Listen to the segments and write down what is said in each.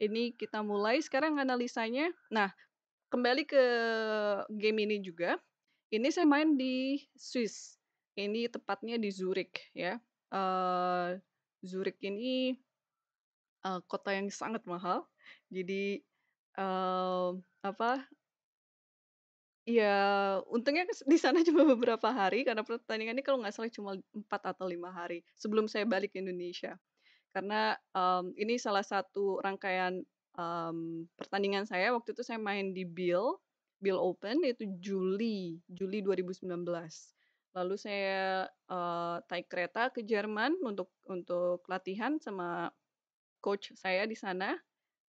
Ini kita mulai sekarang analisanya. Nah, kembali ke game ini juga. Ini saya main di Swiss. Ini tepatnya di Zurich ya. Uh, Zurich ini uh, kota yang sangat mahal. Jadi uh, apa? Ya untungnya di sana cuma beberapa hari karena pertandingannya kalau nggak salah cuma empat atau lima hari sebelum saya balik ke Indonesia. Karena, um, ini salah satu rangkaian, um, pertandingan saya, waktu itu saya main di Bill Bill Open itu Juli Juli 2019. Lalu saya, eee, naik kereta ke Jerman untuk untuk latihan sama coach saya di sana.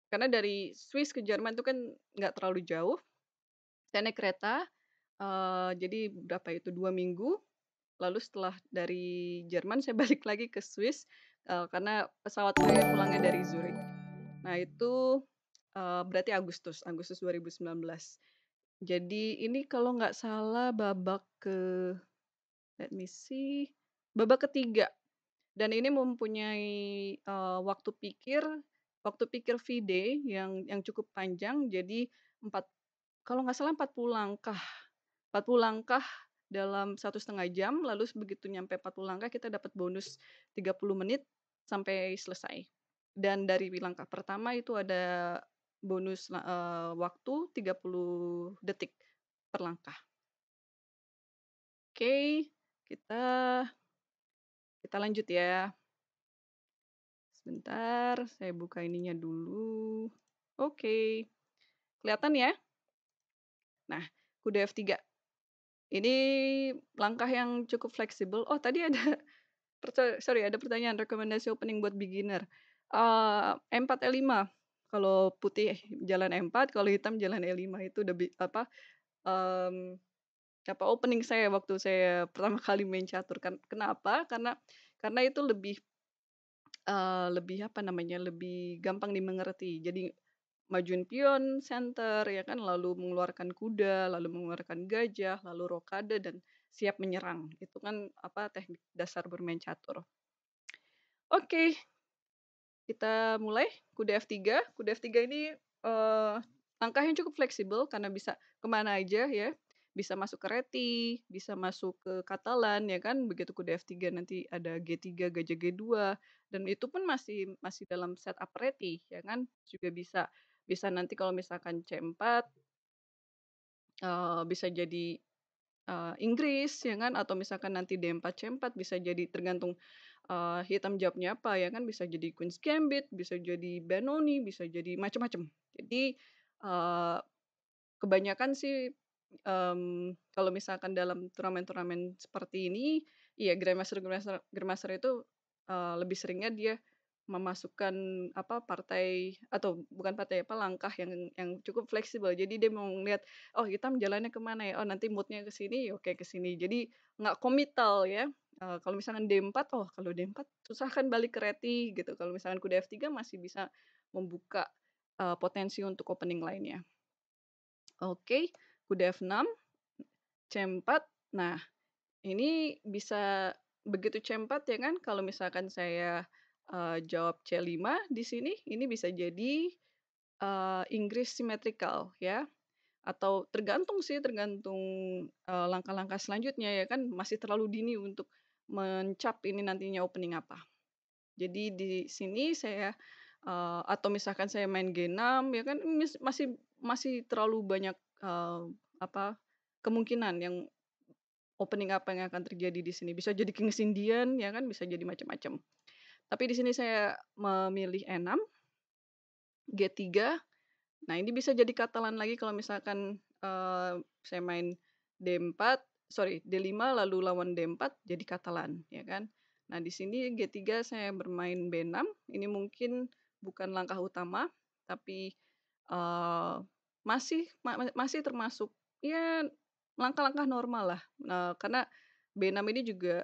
Karena dari Swiss ke Jerman itu kan nggak terlalu jauh. Saya naik kereta, uh, jadi berapa itu, dua minggu, lalu setelah dari Jerman saya balik lagi ke Swiss uh, karena pesawat saya pulangnya dari Zurich. Nah itu, uh, berarti Agustus, Agustus 2019. Jadi ini kalau nggak salah babak ke let me see, babak ketiga. Dan ini mempunyai, uh, waktu pikir waktu pikir V-Day yang yang cukup panjang jadi empat kalau nggak salah 40 langkah, 40 langkah dalam satu setengah jam lalu begitu nyampe 40 langkah kita dapat bonus 30 menit sampai selesai dan dari langkah pertama itu ada bonus uh, waktu 30 detik per langkah oke okay, kita kita lanjut ya sebentar saya buka ininya dulu oke okay. kelihatan ya nah kuda F3 ini langkah yang cukup fleksibel. Oh, tadi ada sorry, ada pertanyaan rekomendasi opening buat beginner. Uh, M4 E5. Kalau putih eh, jalan M4, kalau hitam jalan E5 itu udah apa um, apa opening saya waktu saya pertama kali main catur kan kenapa karena karena itu lebih uh, lebih apa namanya lebih gampang dimengerti jadi majuin pion center ya kan lalu mengeluarkan kuda lalu mengeluarkan gajah lalu rokade dan siap menyerang itu kan apa teknik dasar bermain catur oke kita mulai kuda f3 kuda f3 ini eh, langkahnya cukup fleksibel karena bisa kemana aja ya bisa masuk ke reti bisa masuk ke katalan ya kan begitu kuda f3 nanti ada g3 gajah g2 dan itu pun masih masih dalam setup reti ya kan juga bisa bisa nanti kalau misalkan C4 uh, bisa jadi uh, Inggris ya kan atau misalkan nanti D4 C4 bisa jadi tergantung uh, hitam jawabnya apa ya kan bisa jadi Queen's Gambit, bisa jadi Benoni, bisa jadi macam-macam. Jadi uh, kebanyakan sih um, kalau misalkan dalam turnamen-turnamen seperti ini, iya grandmaster grandmaster grandmaster itu uh, lebih seringnya dia memasukkan apa partai atau bukan partai apa langkah yang yang cukup fleksibel jadi dia mau lihat oh kita menjalannya kemana ya oh nanti moodnya ke sini ya oke ke sini jadi nggak komital ya uh, kalau misalkan D4 oh kalau D4 susah kan balik ke reti gitu kalau misalkan kuda F3 masih bisa membuka uh, potensi untuk opening lainnya oke okay, kuda F6 C4 nah ini bisa begitu C4 ya kan kalau misalkan saya uh, jawab C5 di sini, ini bisa jadi, uh, Inggris symmetrical ya, atau tergantung sih, tergantung, langkah eh, langkah-langkah selanjutnya ya kan masih terlalu dini untuk mencap ini nantinya opening apa. Jadi di sini saya, uh, atau misalkan saya main G6 ya kan masih masih terlalu banyak, uh, apa, kemungkinan yang opening apa yang akan terjadi di sini, bisa jadi kings Indian ya kan, bisa jadi macam-macam. Tapi di sini saya memilih E6, G3. Nah, ini bisa jadi katalan lagi kalau misalkan uh, saya main D4, sorry, D5 lalu lawan D4 jadi katalan, ya kan? Nah, di sini G3 saya bermain B6. Ini mungkin bukan langkah utama, tapi uh, masih ma masih termasuk ya langkah-langkah normal lah. Nah, karena B6 ini juga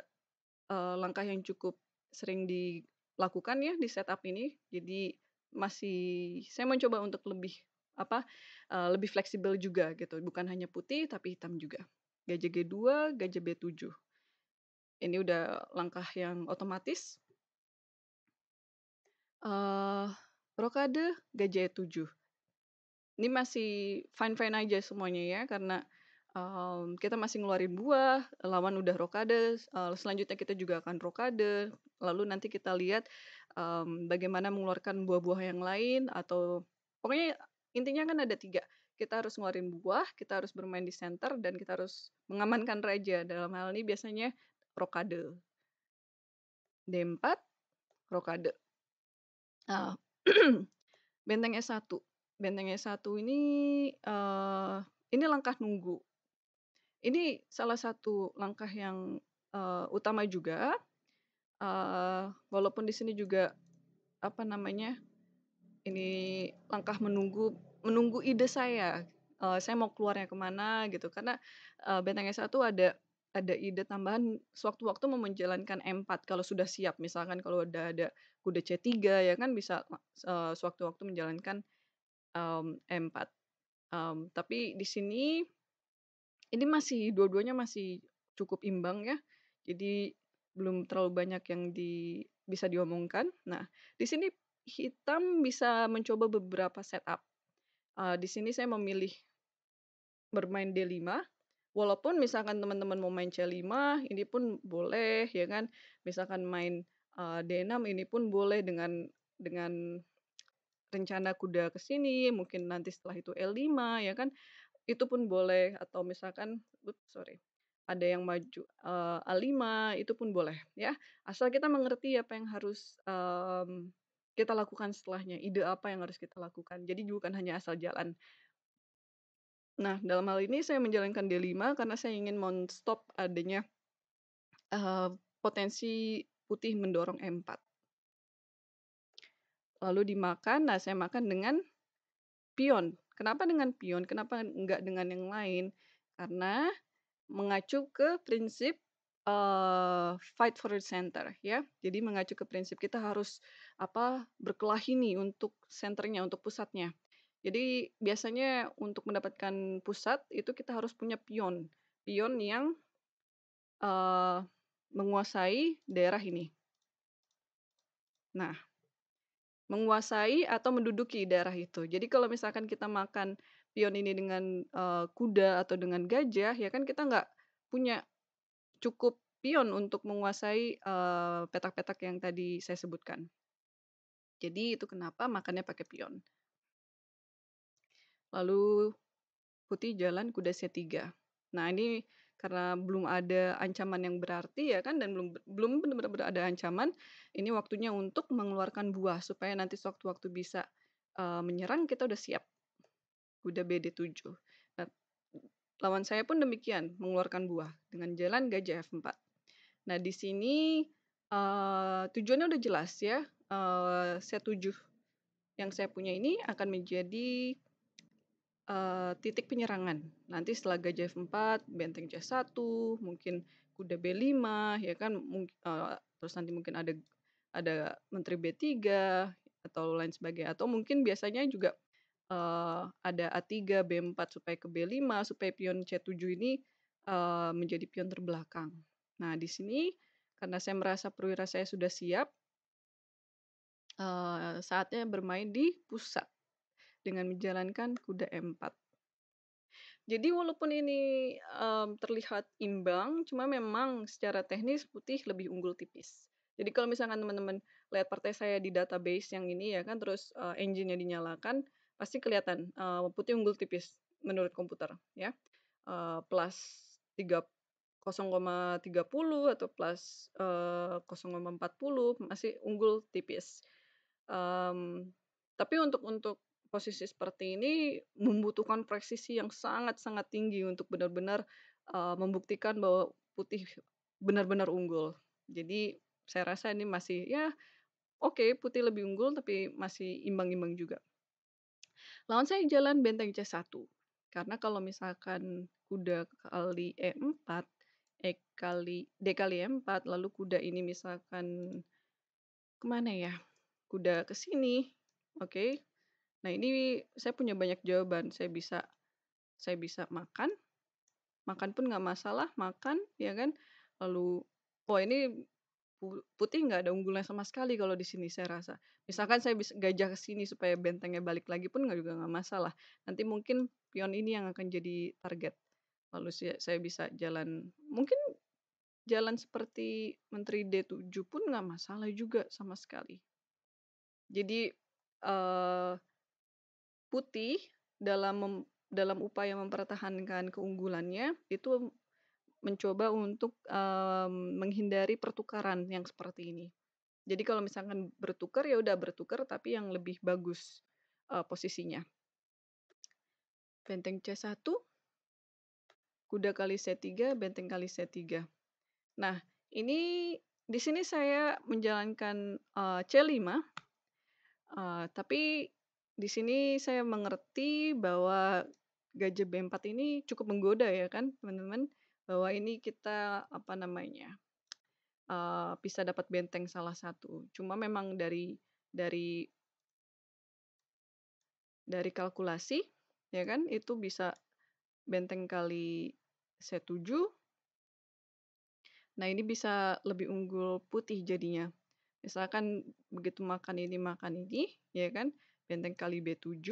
uh, langkah yang cukup sering di lakukan ya di setup ini. Jadi masih saya mencoba untuk lebih apa uh, lebih fleksibel juga gitu. Bukan hanya putih tapi hitam juga. Gajah G2, gajah B7. Ini udah langkah yang otomatis. Uh, rokade gajah E7. Ini masih fine-fine aja semuanya ya karena um, kita masih ngeluarin buah, lawan udah rokade, uh, selanjutnya kita juga akan rokade, lalu nanti kita lihat um, bagaimana mengeluarkan buah-buah yang lain atau pokoknya intinya kan ada tiga. Kita harus ngeluarin buah, kita harus bermain di center, dan kita harus mengamankan raja. Dalam hal ini biasanya rokade. D4, rokade. Uh, benteng S1. Benteng S1 ini uh, ini langkah nunggu. Ini salah satu langkah yang uh, utama juga. Uh, walaupun di sini juga apa namanya ini langkah menunggu menunggu ide saya. Uh, saya mau keluarnya kemana gitu karena uh, bentengnya satu ada ada ide tambahan sewaktu-waktu mau menjalankan M4 kalau sudah siap misalkan kalau udah ada kuda C3 ya kan bisa uh, sewaktu-waktu menjalankan um, M4 um, tapi di sini ini masih dua-duanya masih cukup imbang ya. Jadi belum terlalu banyak yang di bisa diomongkan. Nah, di sini hitam bisa mencoba beberapa setup. Uh, di sini saya memilih bermain D5. Walaupun misalkan teman-teman mau main C5, ini pun boleh ya kan. Misalkan main uh, eh, D6 ini pun boleh dengan dengan rencana kuda ke sini, mungkin nanti setelah itu L5 ya kan itu pun boleh atau misalkan sorry ada yang maju uh, A5 itu pun boleh ya asal kita mengerti apa yang harus um, kita lakukan setelahnya ide apa yang harus kita lakukan jadi bukan hanya asal jalan nah dalam hal ini saya menjalankan D5 karena saya ingin menstop adanya uh, potensi putih mendorong M4 lalu dimakan nah saya makan dengan pion Kenapa dengan pion? Kenapa enggak dengan yang lain? Karena mengacu ke prinsip uh, fight for the center ya. Jadi mengacu ke prinsip kita harus apa berkelahi nih untuk senternya, untuk pusatnya. Jadi biasanya untuk mendapatkan pusat itu kita harus punya pion, pion yang uh, menguasai daerah ini. Nah, menguasai atau menduduki daerah itu. Jadi kalau misalkan kita makan pion ini dengan uh, kuda atau dengan gajah, ya kan kita nggak punya cukup pion untuk menguasai petak-petak uh, yang tadi saya sebutkan. Jadi itu kenapa makannya pakai pion. Lalu putih jalan kuda C3. Nah ini karena belum ada ancaman yang berarti ya kan dan belum belum benar-benar ada ancaman ini waktunya untuk mengeluarkan buah supaya nanti sewaktu-waktu bisa uh, menyerang kita udah siap udah BD7 nah, lawan saya pun demikian mengeluarkan buah dengan jalan gajah F4 nah di sini uh, tujuannya udah jelas ya eh, uh, C7 yang saya punya ini akan menjadi Eh, titik penyerangan. Nanti setelah Gajah F4, Benteng C1, mungkin Kuda B5, ya kan mungkin uh, eh, terus nanti mungkin ada ada Menteri B3 atau lain sebagainya atau mungkin biasanya juga uh, ada A3, B4 supaya ke B5 supaya pion C7 ini uh, menjadi pion terbelakang. Nah, di sini karena saya merasa perwira saya sudah siap, uh, saatnya bermain di pusat dengan menjalankan kuda empat. Jadi walaupun ini um, terlihat imbang, cuma memang secara teknis putih lebih unggul tipis. Jadi kalau misalkan teman-teman lihat partai saya di database yang ini ya kan, terus uh, engine-nya dinyalakan, pasti kelihatan uh, putih unggul tipis menurut komputer ya. Uh, plus 0,30 atau plus uh, 0,40 masih unggul tipis. Um, tapi untuk untuk posisi seperti ini membutuhkan presisi yang sangat-sangat tinggi untuk benar-benar uh, membuktikan bahwa putih benar-benar unggul. Jadi saya rasa ini masih ya oke okay, putih lebih unggul tapi masih imbang-imbang juga. Lawan saya jalan benteng C1. Karena kalau misalkan kuda kali E4, E kali D kali E4 lalu kuda ini misalkan kemana ya? Kuda ke sini. Oke, okay, Nah, ini saya punya banyak jawaban. Saya bisa saya bisa makan. Makan pun nggak masalah, makan ya kan. Lalu oh ini putih nggak ada unggulnya sama sekali kalau di sini saya rasa. Misalkan saya bisa gajah ke sini supaya bentengnya balik lagi pun nggak juga nggak masalah. Nanti mungkin pion ini yang akan jadi target. Lalu saya bisa jalan mungkin jalan seperti menteri D7 pun nggak masalah juga sama sekali. Jadi eh, uh, putih dalam mem, dalam upaya mempertahankan keunggulannya itu mencoba untuk um, menghindari pertukaran yang seperti ini. Jadi kalau misalkan bertukar ya udah bertukar tapi yang lebih bagus uh, posisinya. Benteng C1, kuda kali C3, benteng kali C3. Nah, ini di sini saya menjalankan uh, C5 uh, tapi di sini saya mengerti bahwa gajah B4 ini cukup menggoda ya kan teman-teman bahwa ini kita apa namanya uh, bisa dapat benteng salah satu. Cuma memang dari dari dari kalkulasi ya kan itu bisa benteng kali C7. Nah, ini bisa lebih unggul putih jadinya. Misalkan begitu makan ini makan ini ya kan benteng kali B7.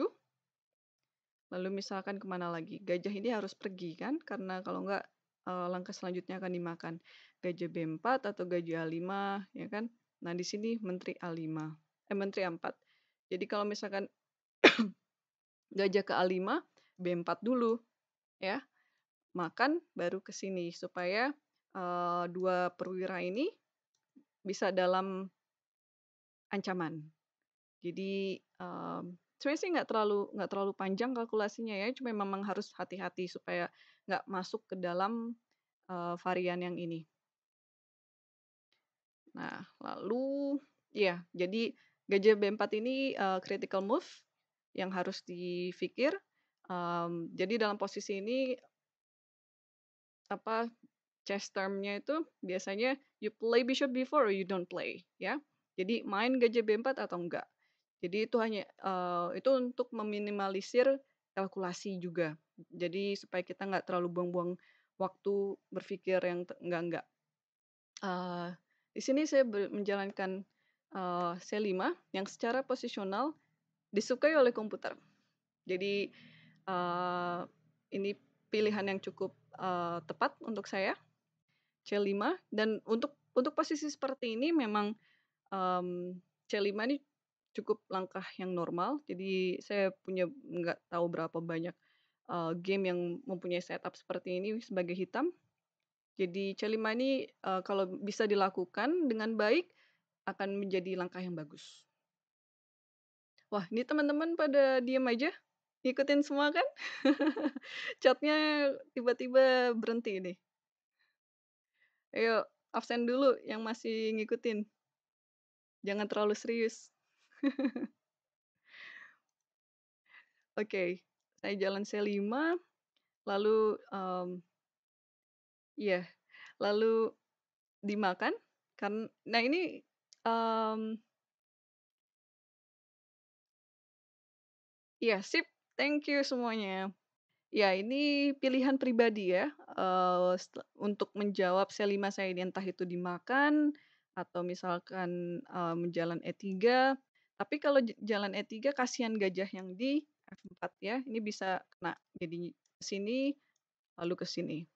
Lalu misalkan kemana lagi? Gajah ini harus pergi kan? Karena kalau nggak eh, langkah selanjutnya akan dimakan. Gajah B4 atau gajah A5 ya kan? Nah di sini menteri A5, eh menteri A4. Jadi kalau misalkan gajah ke A5, B4 dulu ya. Makan baru ke sini supaya uh, dua perwira ini bisa dalam ancaman. Jadi um, sebenarnya sih nggak terlalu nggak terlalu panjang kalkulasinya ya cuma memang harus hati-hati supaya nggak masuk ke dalam uh, varian yang ini nah lalu ya jadi gajah B4 ini uh, critical move yang harus difikir um, jadi dalam posisi ini apa chess termnya itu biasanya you play bishop before or you don't play ya jadi main gajah B4 atau enggak jadi itu hanya uh, itu untuk meminimalisir kalkulasi juga. Jadi supaya kita nggak terlalu buang-buang waktu berpikir yang enggak-enggak. Uh, di sini saya menjalankan, uh, C5 yang secara posisional disukai oleh komputer. Jadi, uh, ini pilihan yang cukup, uh, tepat untuk saya, C5 dan untuk untuk posisi seperti ini memang, um, mmm, C5 ini cukup langkah yang normal. Jadi saya punya nggak tahu berapa banyak uh, game yang mempunyai setup seperti ini sebagai hitam. Jadi celima ini uh, kalau bisa dilakukan dengan baik akan menjadi langkah yang bagus. Wah, ini teman-teman pada diam aja. Ngikutin semua kan? Chatnya tiba-tiba berhenti ini. Ayo, absen dulu yang masih ngikutin. Jangan terlalu serius. Oke, saya jalan C5, lalu, mmm, ya, yeah. lalu dimakan kan nah ini, mmm, ya yeah, sip, thank you semuanya. Ya, ini pilihan pribadi ya, uh, untuk menjawab C5 saya ini, entah itu dimakan, atau misalkan, uh, menjalan E3. Tapi kalau jalan E3 kasihan gajah yang di F4 ya, ini bisa kena jadi ke sini lalu ke sini.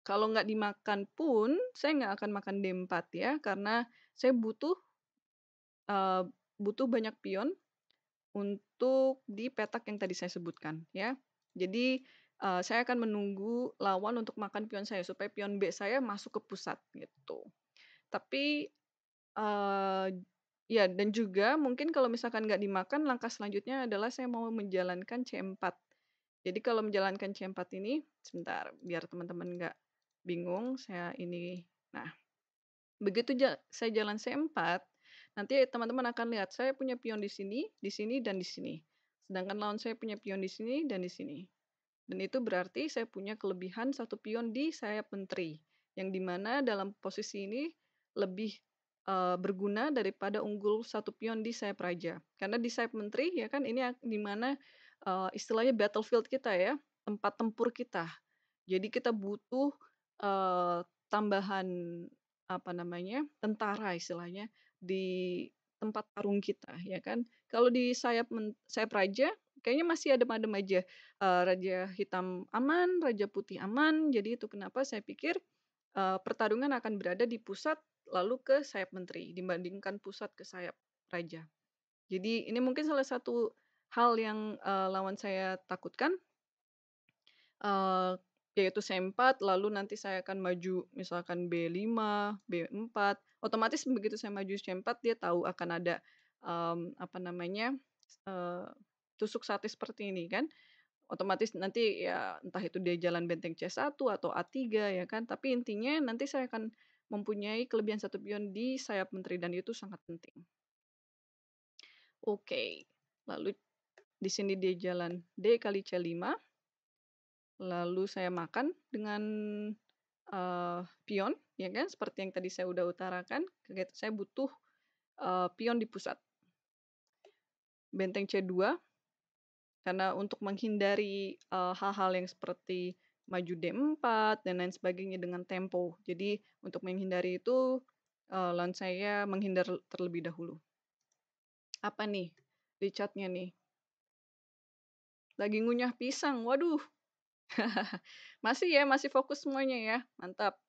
Kalau nggak dimakan pun, saya nggak akan makan D4 ya, karena saya butuh uh, butuh banyak pion untuk di petak yang tadi saya sebutkan ya. Jadi uh, saya akan menunggu lawan untuk makan pion saya supaya pion B saya masuk ke pusat gitu. Tapi uh, Ya dan juga mungkin kalau misalkan nggak dimakan, langkah selanjutnya adalah saya mau menjalankan C4. Jadi kalau menjalankan C4 ini, sebentar, biar teman-teman nggak bingung, saya ini, nah, begitu saya jalan C4, nanti teman-teman akan lihat, saya punya pion di sini, di sini, dan di sini. Sedangkan lawan saya punya pion di sini, dan di sini. Dan itu berarti saya punya kelebihan satu pion di sayap menteri, yang dimana dalam posisi ini lebih uh, berguna daripada unggul satu pion di sayap raja. Karena di sayap menteri ya kan ini di mana uh, istilahnya battlefield kita ya, tempat tempur kita. Jadi kita butuh uh, tambahan apa namanya? tentara istilahnya di tempat tarung kita ya kan. Kalau di sayap sayap raja kayaknya masih adem-adem aja. Uh, raja hitam aman, raja putih aman. Jadi itu kenapa saya pikir uh, pertarungan akan berada di pusat lalu ke sayap menteri dibandingkan pusat ke sayap raja. Jadi ini mungkin salah satu hal yang uh, lawan saya takutkan, uh, yaitu C4, lalu nanti saya akan maju misalkan B5, B4, otomatis begitu saya maju C4 dia tahu akan ada um, apa namanya uh, tusuk sate seperti ini kan, otomatis nanti ya entah itu dia jalan benteng C1 atau A3 ya kan, tapi intinya nanti saya akan mempunyai kelebihan satu pion di sayap menteri dan itu sangat penting. Oke, lalu di sini dia jalan D kali C5. Lalu saya makan dengan uh, pion, ya kan? Seperti yang tadi saya udah utarakan, saya butuh uh, pion di pusat. Benteng C2, karena untuk menghindari eh, hal-hal uh, hal -hal yang seperti maju D4 dan lain sebagainya dengan tempo. Jadi untuk menghindari itu uh, eh, lawan saya menghindar terlebih dahulu. Apa nih di nih? Lagi ngunyah pisang, waduh. masih ya, masih fokus semuanya ya, mantap.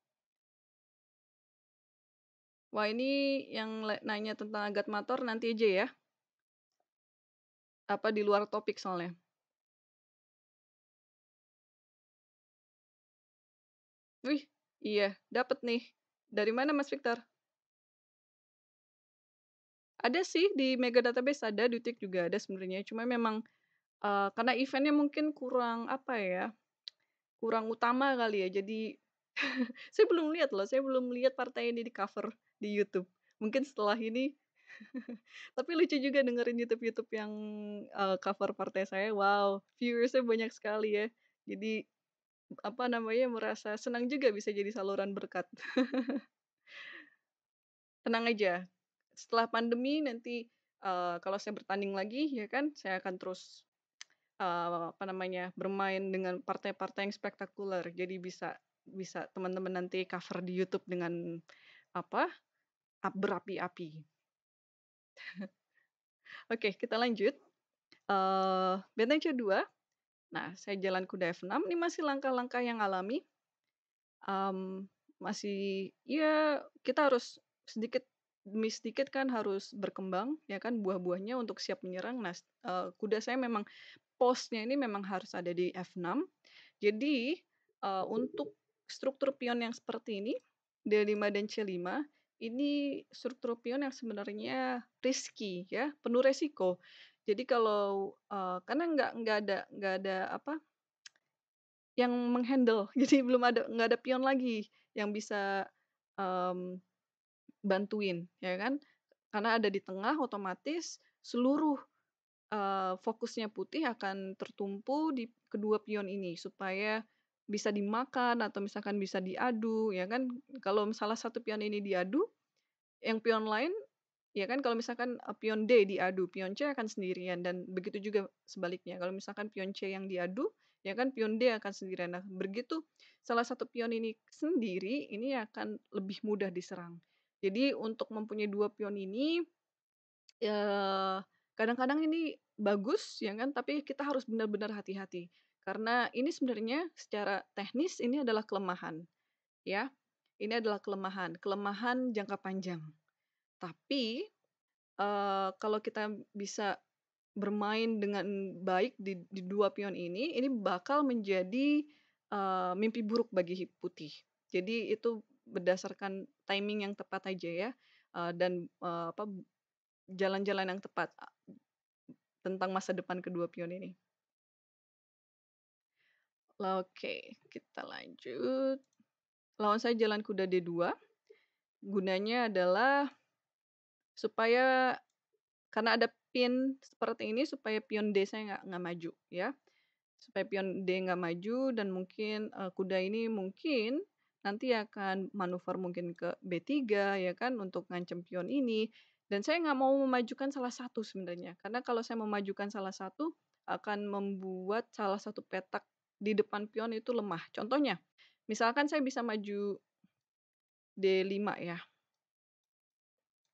Wah ini yang nanya tentang agat mator nanti aja ya. Apa di luar topik soalnya. Wih, iya, dapat nih. Dari mana Mas Victor? Ada sih di Mega Database ada, di Utik juga ada sebenarnya. Cuma memang uh, karena eventnya mungkin kurang apa ya, kurang utama kali ya. Jadi saya belum lihat loh, saya belum lihat partai ini di cover di YouTube. Mungkin setelah ini tapi lucu juga dengerin YouTube-YouTube yang uh, cover partai saya. Wow, viewersnya banyak sekali ya. Jadi apa namanya merasa senang juga bisa jadi saluran berkat. Tenang aja. Setelah pandemi nanti uh, kalau saya bertanding lagi ya kan saya akan terus uh, apa namanya bermain dengan partai-partai yang spektakuler. Jadi bisa bisa teman-teman nanti cover di YouTube dengan apa? berapi-api. Oke, okay, kita lanjut. Uh, Benteng C2 Nah, saya jalan kuda F6 ini masih langkah-langkah yang alami. Um, masih ya kita harus sedikit demi sedikit kan harus berkembang ya kan buah-buahnya untuk siap menyerang. Nah, kuda saya memang posnya ini memang harus ada di F6. Jadi uh, untuk struktur pion yang seperti ini D5 dan C5 ini struktur pion yang sebenarnya risky ya, penuh resiko. Jadi kalau, uh, karena nggak nggak ada nggak ada apa, yang menghandle Jadi belum ada nggak ada pion lagi yang bisa, um, bantuin, ya kan. Karena ada di tengah otomatis seluruh, uh, fokusnya putih akan tertumpu di kedua pion ini supaya bisa dimakan atau misalkan bisa diadu, ya kan. Kalau salah satu pion ini diadu, yang pion lain Ya kan kalau misalkan pion D diadu, pion C akan sendirian dan begitu juga sebaliknya. Kalau misalkan pion C yang diadu, ya kan pion D akan sendirian. Nah, begitu salah satu pion ini sendiri, ini akan lebih mudah diserang. Jadi untuk mempunyai dua pion ini kadang-kadang ini bagus ya kan, tapi kita harus benar-benar hati-hati karena ini sebenarnya secara teknis ini adalah kelemahan. Ya. Ini adalah kelemahan, kelemahan jangka panjang tapi uh, kalau kita bisa bermain dengan baik di, di dua pion ini, ini bakal menjadi uh, mimpi buruk bagi putih. Jadi itu berdasarkan timing yang tepat aja ya uh, dan uh, apa jalan-jalan yang tepat tentang masa depan kedua pion ini. Oke, kita lanjut. Lawan saya jalan kuda D2. Gunanya adalah supaya karena ada pin seperti ini supaya pion D saya nggak nggak maju ya supaya pion D nggak maju dan mungkin uh, kuda ini mungkin nanti akan manuver mungkin ke B3 ya kan untuk ngancem pion ini dan saya nggak mau memajukan salah satu sebenarnya karena kalau saya memajukan salah satu akan membuat salah satu petak di depan pion itu lemah contohnya misalkan saya bisa maju D5 ya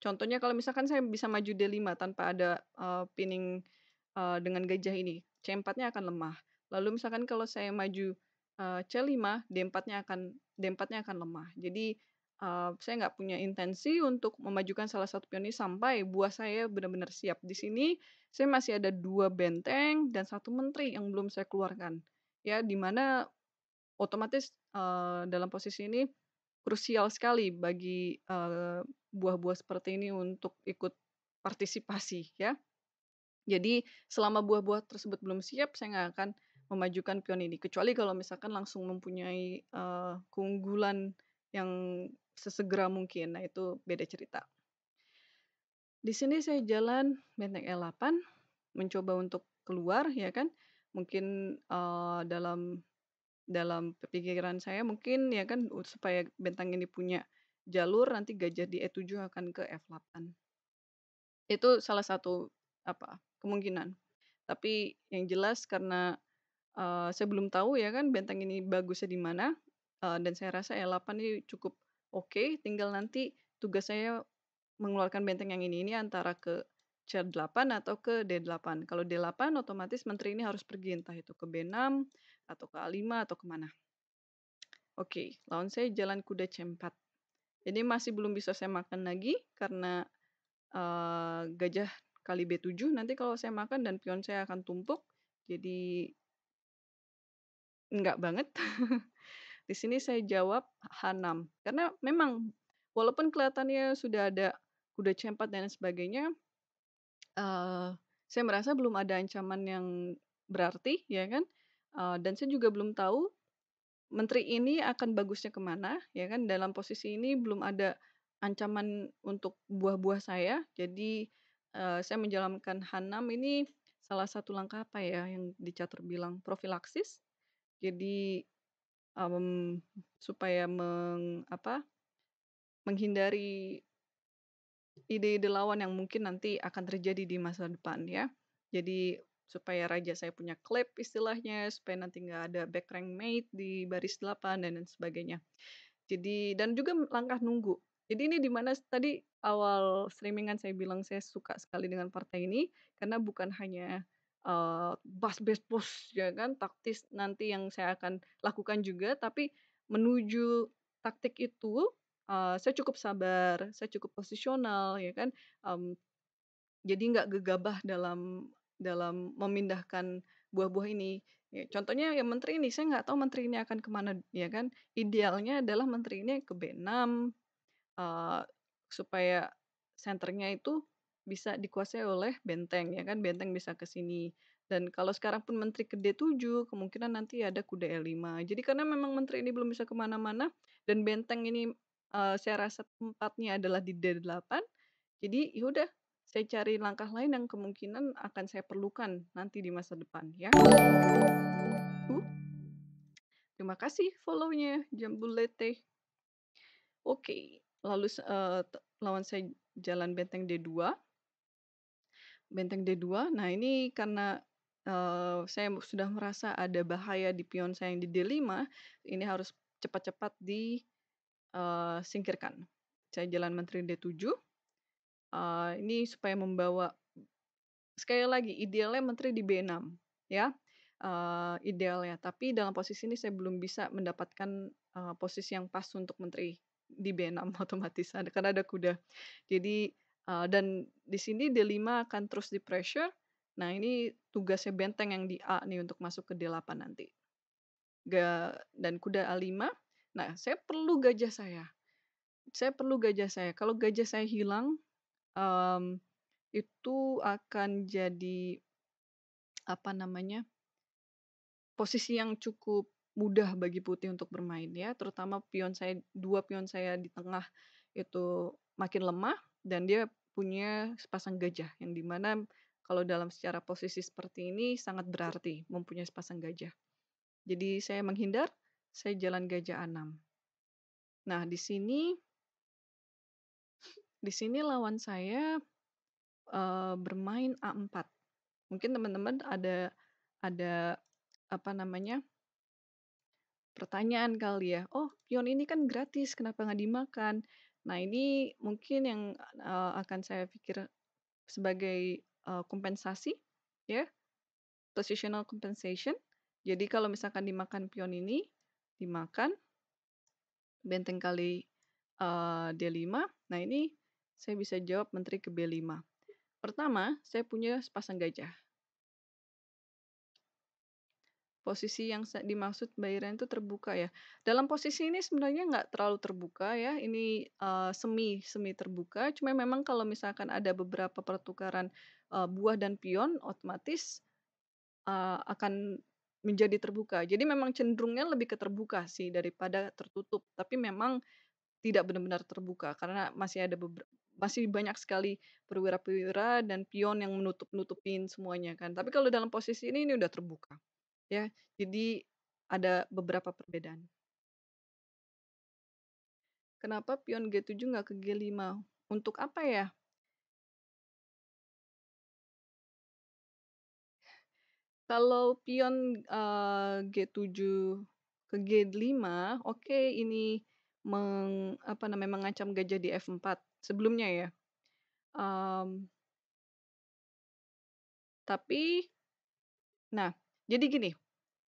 Contohnya kalau misalkan saya bisa maju D5 tanpa ada uh, pinning uh, dengan gajah ini, C4-nya akan lemah. Lalu misalkan kalau saya maju uh, C5, D4-nya akan D4-nya akan lemah. Jadi uh, saya nggak punya intensi untuk memajukan salah satu pion ini sampai buah saya benar-benar siap. Di sini saya masih ada dua benteng dan satu menteri yang belum saya keluarkan. Ya, di mana otomatis uh, dalam posisi ini krusial sekali bagi buah buah-buah seperti ini untuk ikut partisipasi ya. Jadi selama buah-buah tersebut belum siap, saya nggak akan memajukan pion ini. Kecuali kalau misalkan langsung mempunyai uh, keunggulan yang sesegera mungkin, nah itu beda cerita. Di sini saya jalan benteng E8, mencoba untuk keluar ya kan, mungkin, uh, dalam dalam pikiran saya mungkin ya kan supaya Bentang ini punya jalur nanti gajah di E7 akan ke F8. Itu salah satu apa kemungkinan. Tapi yang jelas karena uh, saya belum tahu ya kan Bentang ini bagusnya di mana uh, dan saya rasa E8 ini cukup oke, okay, tinggal nanti tugas saya mengeluarkan benteng yang ini ini antara ke C8 atau ke D8. Kalau D8 otomatis menteri ini harus pergi entah itu ke B6 atau ke A5 atau kemana. Oke, lawan saya jalan kuda C4. Jadi masih belum bisa saya makan lagi karena uh, gajah kali B7 nanti kalau saya makan dan pion saya akan tumpuk. Jadi enggak banget. Di sini saya jawab H6 karena memang walaupun kelihatannya sudah ada kuda C4 dan sebagainya, Eh, saya merasa belum ada ancaman yang berarti, ya kan, Uh, dan saya juga belum tahu menteri ini akan bagusnya kemana ya kan. Dalam posisi ini belum ada ancaman untuk buah-buah saya. Jadi, uh, saya menjalankan hanam ini salah satu langkah apa ya yang dicatur bilang, profilaksis. Jadi, um, supaya meng apa, menghindari ide-ide lawan yang mungkin nanti akan terjadi di masa depan ya. Jadi supaya raja saya punya klep istilahnya, supaya nanti nggak ada back rank mate di baris 8 dan lain sebagainya. Jadi dan juga langkah nunggu. Jadi ini dimana tadi awal streamingan saya bilang saya suka sekali dengan partai ini karena bukan hanya uh, bas bas post ya kan taktis nanti yang saya akan lakukan juga tapi menuju taktik itu uh, saya cukup sabar, saya cukup posisional ya kan, Um, jadi nggak gegabah dalam dalam memindahkan buah-buah ini. Ya, contohnya ya menteri ini, saya nggak tahu menteri ini akan kemana, ya kan. Idealnya adalah menteri ini ke B6, uh, eh, supaya senternya itu bisa dikuasai oleh benteng ya kan, benteng bisa ke sini. Dan kalau sekarang pun menteri ke D7, kemungkinan nanti ada kuda E5. Jadi karena memang menteri ini belum bisa kemana mana dan benteng ini uh, saya rasa tempatnya adalah di D8, jadi yaudah saya cari langkah lain yang kemungkinan akan saya perlukan nanti di masa depan ya. Uh. Terima kasih follow-nya Jambulete. Oke, lalu uh, lawan saya jalan Benteng D2. Benteng D2, nah ini karena, uh, saya sudah merasa ada bahaya di pion saya yang di D5, ini harus cepat-cepat di Eh, singkirkan. Saya jalan Menteri D7, Uh, eh, ini supaya membawa sekali lagi idealnya Menteri di B6 ya, Uh, idealnya. Tapi dalam posisi ini saya belum bisa mendapatkan, uh, posisi yang pas untuk Menteri di B6 otomatis ada karena ada kuda. Jadi, uh, dan di sini D5 akan terus di-pressure. Nah, ini tugasnya benteng yang di A nih untuk masuk ke D8 nanti. dan kuda A5 Nah, saya perlu gajah saya. Saya perlu gajah saya. Kalau gajah saya hilang, um, itu akan jadi apa namanya posisi yang cukup mudah bagi putih untuk bermain ya. Terutama pion saya dua pion saya di tengah itu makin lemah dan dia punya sepasang gajah yang dimana kalau dalam secara posisi seperti ini sangat berarti mempunyai sepasang gajah. Jadi saya menghindar saya Jalan Gajah enam. Nah, di sini di sini lawan saya uh, bermain A4. Mungkin teman-teman ada ada apa namanya? pertanyaan kali ya. Oh, pion ini kan gratis, kenapa nggak dimakan? Nah, ini mungkin yang uh, akan saya pikir sebagai uh, kompensasi ya. Positional compensation. Jadi kalau misalkan dimakan pion ini, dimakan. Benteng kali uh, D5. Nah, ini saya bisa jawab menteri ke B5. Pertama, saya punya sepasang gajah. Posisi yang dimaksud bayaran itu terbuka ya. Dalam posisi ini sebenarnya nggak terlalu terbuka ya. Ini uh, semi semi terbuka. Cuma memang kalau misalkan ada beberapa pertukaran uh, buah dan pion, otomatis uh, akan Menjadi terbuka. Jadi memang cenderungnya lebih keterbuka sih daripada tertutup, tapi memang tidak benar-benar terbuka karena masih ada beberapa, masih banyak sekali perwira-perwira dan pion yang menutup-nutupin semuanya kan. Tapi kalau dalam posisi ini ini udah terbuka. Ya. Jadi ada beberapa perbedaan. Kenapa pion G7 nggak ke G5? Untuk apa ya? Kalau pion, eee, G7 ke G5, oke ini meng apa namanya, mengancam gajah di F4 sebelumnya ya, Um, Tapi nah, jadi gini,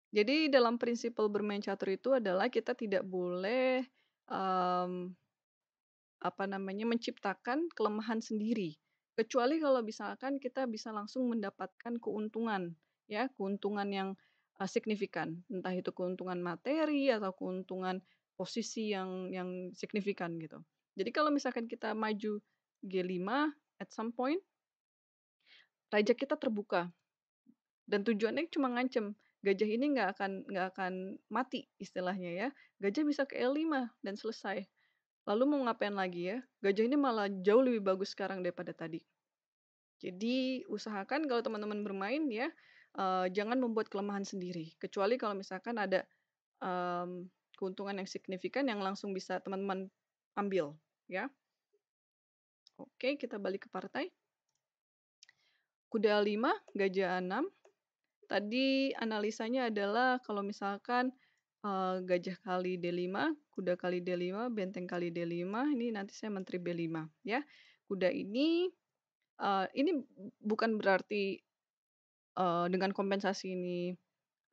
jadi dalam prinsipal bermain catur itu adalah kita tidak boleh, um, apa namanya, menciptakan kelemahan sendiri, kecuali kalau misalkan kita bisa langsung mendapatkan keuntungan ya keuntungan yang signifikan entah itu keuntungan materi atau keuntungan posisi yang yang signifikan gitu jadi kalau misalkan kita maju G5 at some point raja kita terbuka dan tujuannya cuma ngancem gajah ini nggak akan nggak akan mati istilahnya ya gajah bisa ke L5 dan selesai lalu mau ngapain lagi ya gajah ini malah jauh lebih bagus sekarang daripada tadi jadi usahakan kalau teman-teman bermain ya uh, jangan membuat kelemahan sendiri. Kecuali kalau misalkan ada, um, keuntungan yang signifikan yang langsung bisa teman-teman ambil, ya. Oke, kita balik ke partai. Kuda 5, gajah 6. Tadi analisanya adalah kalau misalkan, uh, gajah kali D5, kuda kali D5, benteng kali D5, ini nanti saya menteri B5, ya. Kuda ini, uh, ini bukan berarti uh, dengan kompensasi ini,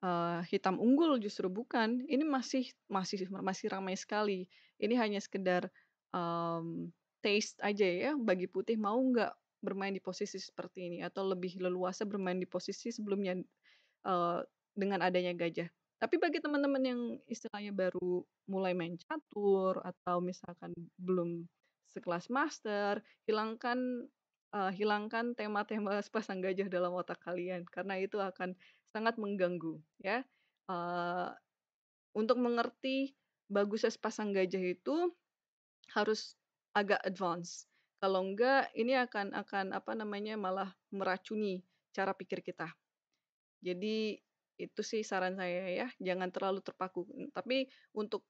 uh, hitam unggul justru bukan, ini masih masih masih ramai sekali. Ini hanya sekedar, um, taste aja ya, bagi putih mau nggak bermain di posisi seperti ini atau lebih leluasa bermain di posisi sebelumnya, uh, dengan adanya gajah. Tapi bagi teman-teman yang istilahnya baru mulai main catur atau misalkan belum sekelas master, hilangkan uh, hilangkan tema-tema sepasang gajah dalam otak kalian, karena itu akan sangat mengganggu ya. uh, untuk mengerti bagusnya sepasang gajah itu, harus agak advance. Kalau enggak, ini akan akan apa namanya, malah meracuni cara pikir kita. Jadi, itu sih saran saya ya, jangan terlalu terpaku, tapi untuk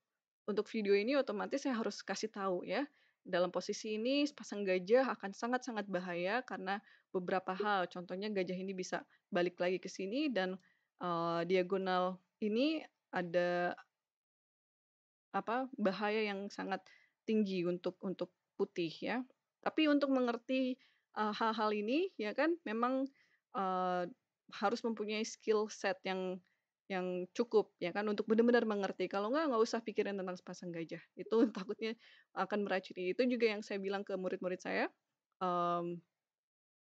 untuk video ini otomatis saya harus kasih tahu ya. Dalam posisi ini, pasang gajah akan sangat-sangat bahaya karena beberapa iya. hal. Contohnya gajah ini bisa balik lagi ke sini dan uh, diagonal ini ada apa bahaya yang sangat tinggi untuk untuk putih ya. Tapi untuk mengerti hal-hal uh, ini ya kan memang uh, harus mempunyai skill set yang yang cukup ya kan untuk benar-benar mengerti. Kalau nggak nggak usah pikirin tentang sepasang gajah. Itu takutnya akan meracuni. Itu juga yang saya bilang ke murid-murid saya. Um,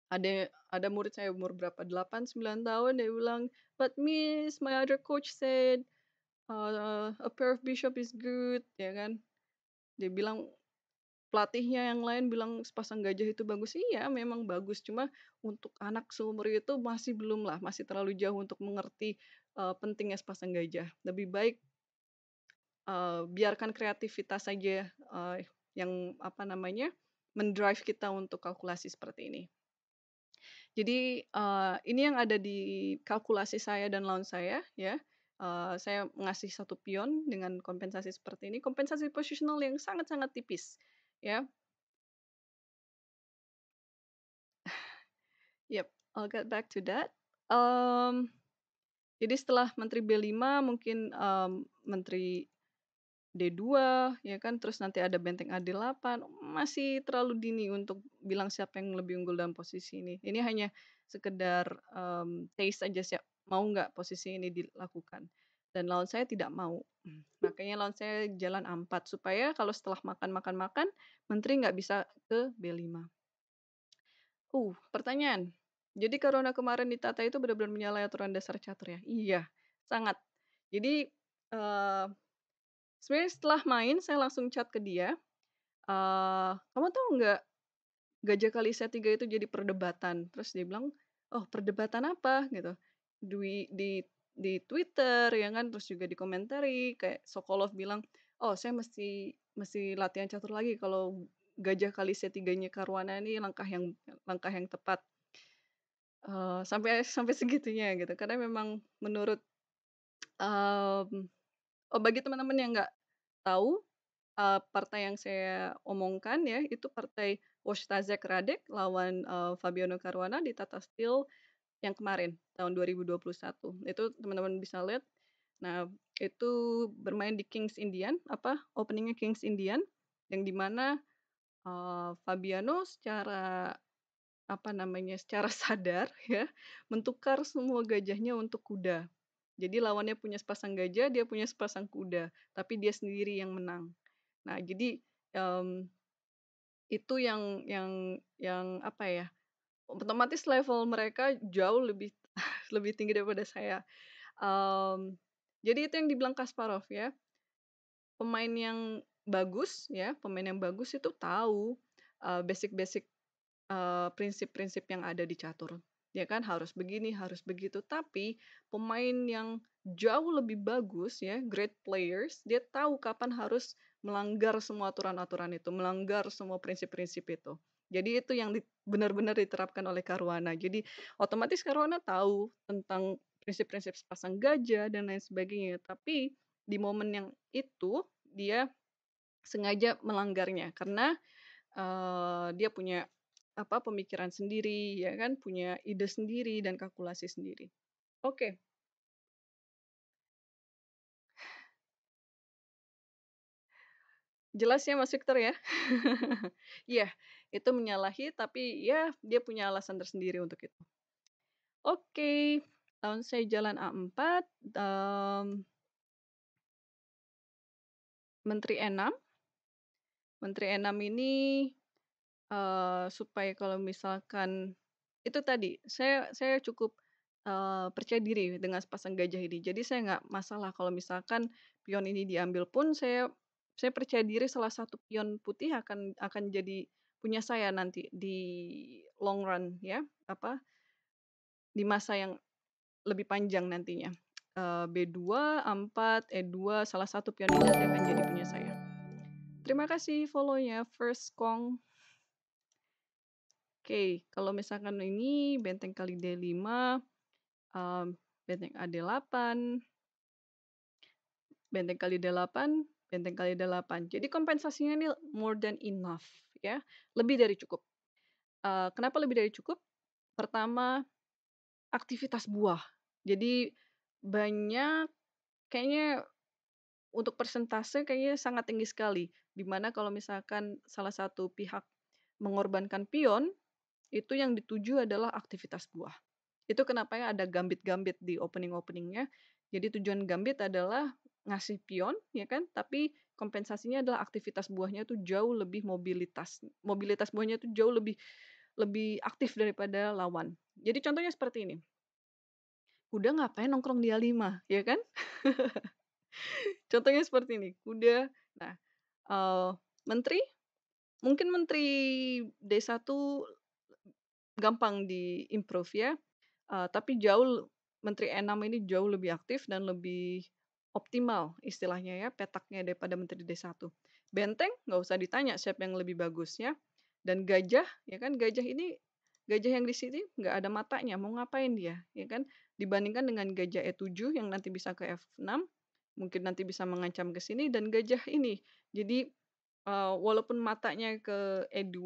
ada ada murid saya umur berapa 8 9 tahun dia bilang, "But miss, my other coach said uh, a pair of bishop is good." Ya kan? Dia bilang pelatihnya yang lain bilang sepasang gajah itu bagus iya memang bagus cuma untuk anak seumur itu masih belum lah masih terlalu jauh untuk mengerti uh, eh, pentingnya sepasang gajah. Lebih baik uh, biarkan kreativitas saja uh, eh, yang apa namanya mendrive kita untuk kalkulasi seperti ini. Jadi uh, ini yang ada di kalkulasi saya dan lawan saya ya. Uh, saya ngasih satu pion dengan kompensasi seperti ini, kompensasi posisional yang sangat-sangat tipis, ya. yep, I'll get back to that. Um, jadi setelah menteri B5 mungkin, um, menteri D2 ya kan, terus nanti ada benteng A8, masih terlalu dini untuk bilang siapa yang lebih unggul dalam posisi ini. Ini hanya sekedar, um, taste aja sih mau nggak posisi ini dilakukan, dan lawan saya tidak mau. Makanya lawan saya jalan A4 supaya kalau setelah makan makan makan, menteri nggak bisa ke B5. Uh, pertanyaan. Jadi corona kemarin di Tata itu benar-benar menyalahi aturan dasar catur ya? Iya, sangat. Jadi uh, sebenarnya setelah main saya langsung chat ke dia. Uh, kamu tahu nggak Gajah kali saya 3 itu jadi perdebatan. Terus dia bilang, oh perdebatan apa gitu. Di, di, di Twitter ya kan, terus juga di komentari kayak Sokolov bilang, oh saya mesti mesti latihan catur lagi kalau Gajah kali 3-nya Karwana ini langkah yang langkah yang tepat uh, sampai sampai segitunya gitu, karena memang menurut, um, oh, bagi teman-teman yang nggak tahu, uh, partai yang saya omongkan ya, itu partai Wojtaszek Radek lawan, uh, Fabiano Caruana di Tata Steel yang kemarin, tahun 2021. Itu teman-teman bisa lihat. Nah, itu bermain di Kings Indian, apa, openingnya Kings Indian, yang dimana uh, Fabiano secara apa namanya, secara sadar ya, mentukar semua gajahnya untuk kuda. Jadi lawannya punya sepasang gajah, dia punya sepasang kuda, tapi dia sendiri yang menang. Nah, jadi um, itu yang yang yang apa ya? Otomatis level mereka jauh lebih lebih tinggi daripada saya. Um, jadi itu yang dibilang Kasparov ya. Pemain yang bagus ya, pemain yang bagus itu tahu basic-basic uh, basic -basic prinsip eh, prinsip-prinsip yang ada di catur. Ya kan harus begini, harus begitu, tapi pemain yang jauh lebih bagus ya, great players, dia tahu kapan harus melanggar semua aturan-aturan itu, melanggar semua prinsip-prinsip itu. Jadi itu yang di benar-benar diterapkan oleh Karwana. Jadi otomatis Karwana tahu tentang prinsip-prinsip sepasang gajah dan lain sebagainya, tapi di momen yang itu dia sengaja melanggarnya karena, uh, dia punya apa pemikiran sendiri ya kan punya ide sendiri dan kalkulasi sendiri oke okay. jelas ya Mas Victor ya iya yeah, itu menyalahi tapi ya dia punya alasan tersendiri untuk itu oke okay. tahun saya jalan A4 um, mmm, Menteri Enam Menteri Enam ini Eh, supaya kalau misalkan itu tadi, saya saya cukup, uh, percaya diri dengan sepasang gajah ini. Jadi saya nggak masalah kalau misalkan pion ini diambil pun, saya saya percaya diri salah satu pion putih akan akan jadi punya saya nanti di long run ya, apa, di masa yang lebih panjang nantinya. B2, A4, E2, salah satu pion ini akan jadi punya saya. Terima kasih follow-nya, First Kong. Oke, kalau misalkan ini benteng kali D5, um, mmm, benteng AD8, benteng kali D8, benteng kali D8. Jadi kompensasinya ini more than enough, ya, lebih dari cukup. Uh, kenapa lebih dari cukup? Pertama, aktivitas buah. Jadi banyak, kayaknya untuk persentase kayaknya sangat tinggi sekali. Dimana kalau misalkan salah satu pihak mengorbankan pion, itu yang dituju adalah aktivitas buah. Itu kenapa ya ada gambit-gambit di opening-openingnya. Jadi tujuan gambit adalah ngasih pion, ya kan? Tapi kompensasinya adalah aktivitas buahnya itu jauh lebih mobilitas. Mobilitas buahnya itu jauh lebih lebih aktif daripada lawan. Jadi contohnya seperti ini. Kuda ngapain nongkrong di A5, ya kan? contohnya seperti ini. Kuda, nah, uh, menteri mungkin menteri D1 gampang di-improve ya. Uh, tapi jauh Menteri Enam ini jauh lebih aktif dan lebih optimal istilahnya ya petaknya daripada Menteri D1. Benteng nggak usah ditanya siapa yang lebih bagus ya. Dan gajah ya kan gajah ini gajah yang di sini nggak ada matanya mau ngapain dia ya kan dibandingkan dengan gajah E7 yang nanti bisa ke F6 mungkin nanti bisa mengancam ke sini dan gajah ini jadi uh, walaupun matanya ke E2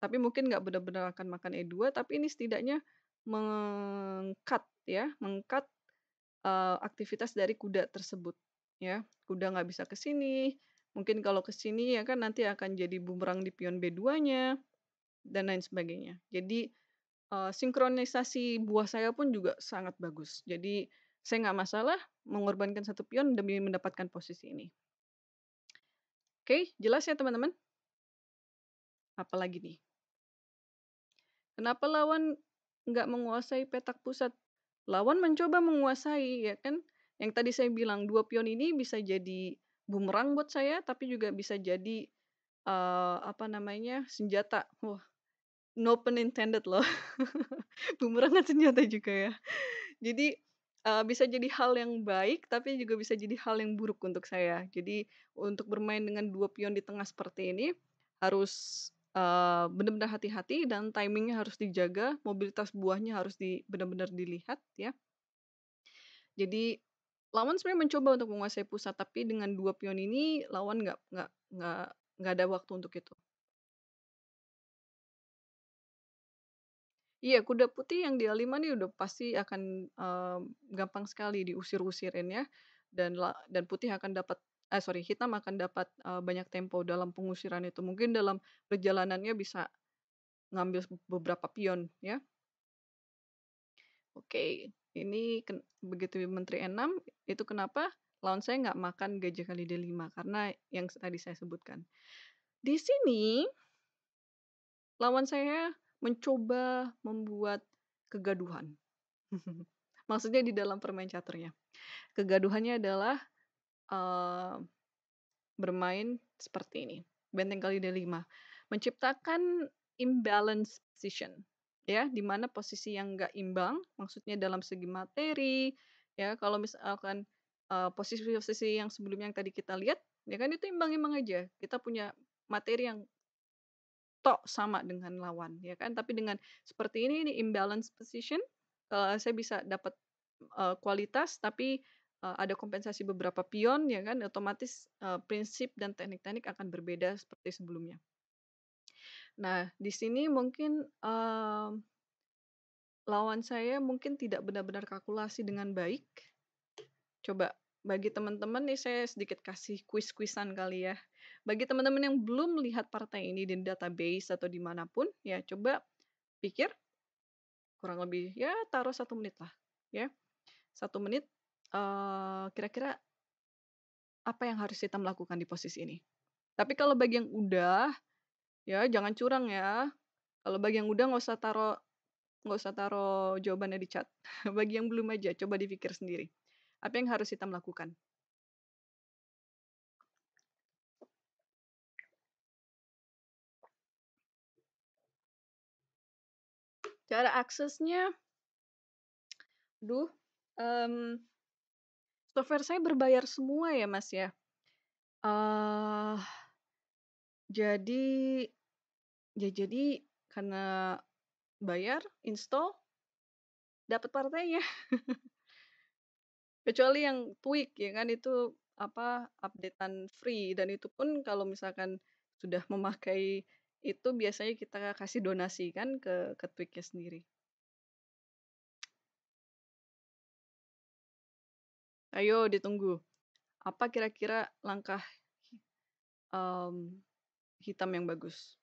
tapi mungkin nggak benar-benar akan makan E2, tapi ini setidaknya mengkat ya, mengkat uh, aktivitas dari kuda tersebut ya. Kuda nggak bisa ke sini, mungkin kalau ke sini ya kan nanti akan jadi bumerang di pion B2-nya dan lain sebagainya. Jadi uh, sinkronisasi buah saya pun juga sangat bagus. Jadi saya nggak masalah mengorbankan satu pion demi mendapatkan posisi ini. Oke, jelas ya teman-teman? Apalagi nih? Kenapa lawan nggak menguasai petak pusat? Lawan mencoba menguasai, ya kan? Yang tadi saya bilang, dua pion ini bisa jadi bumerang buat saya, tapi juga bisa jadi, uh, apa namanya, senjata. Wah, no pun intended loh. bumerang kan senjata juga ya. Jadi, uh, bisa jadi hal yang baik tapi juga bisa jadi hal yang buruk untuk saya. Jadi untuk bermain dengan dua pion di tengah seperti ini harus Eh, benar-benar hati-hati dan timingnya harus dijaga, mobilitas buahnya harus di, benar-benar dilihat ya. Jadi lawan sebenarnya mencoba untuk menguasai pusat, tapi dengan dua pion ini lawan nggak nggak nggak nggak ada waktu untuk itu. Iya, kuda putih yang di A5 nih udah pasti akan um, gampang sekali diusir-usirin ya. Dan dan putih akan dapat eh sorry hitam akan dapat uh, banyak tempo dalam pengusiran itu mungkin dalam perjalanannya bisa ngambil beberapa pion ya oke okay. ini begitu menteri enam itu kenapa lawan saya nggak makan gajah kali d5 karena yang tadi saya sebutkan di sini lawan saya mencoba membuat kegaduhan maksudnya di dalam permain caturnya kegaduhannya adalah bermain seperti ini, benteng kali D5. Menciptakan imbalance position, ya, di mana posisi yang nggak imbang, maksudnya dalam segi materi, ya, kalau misalkan, posisi posisi-posisi yang sebelumnya yang tadi kita lihat, ya kan itu imbang-imbang aja. Kita punya materi yang tok sama dengan lawan, ya kan. Tapi dengan seperti ini, ini imbalance position, uh, saya bisa dapat, uh, kualitas tapi uh, ada kompensasi beberapa pion ya kan otomatis uh, prinsip dan teknik-teknik akan berbeda seperti sebelumnya. Nah, di sini mungkin uh, lawan saya mungkin tidak benar-benar kalkulasi dengan baik. Coba bagi teman-teman nih saya sedikit kasih kuis-kuisan kali ya. Bagi teman-teman yang belum lihat partai ini di database atau dimanapun, ya coba pikir kurang lebih ya taruh satu menit lah ya satu menit Eh, kira-kira apa yang harus kita melakukan di posisi ini? Tapi kalau bagi yang udah, ya jangan curang ya. Kalau bagi yang udah nggak usah taruh nggak usah taruh jawabannya di chat. bagi yang belum aja, coba dipikir sendiri. Apa yang harus kita lakukan? Cara aksesnya, duh. um, mmm, Software saya berbayar semua ya, Mas, ya? uh, jadi ya jadi karena bayar, install, dapat partainya. Kecuali yang Tweak ya kan itu apa, updatean free dan itu pun kalau misalkan sudah memakai itu biasanya kita kasih donasi kan ke ke tweaknya sendiri. Ayo ditunggu. Apa kira-kira langkah um, hitam yang bagus?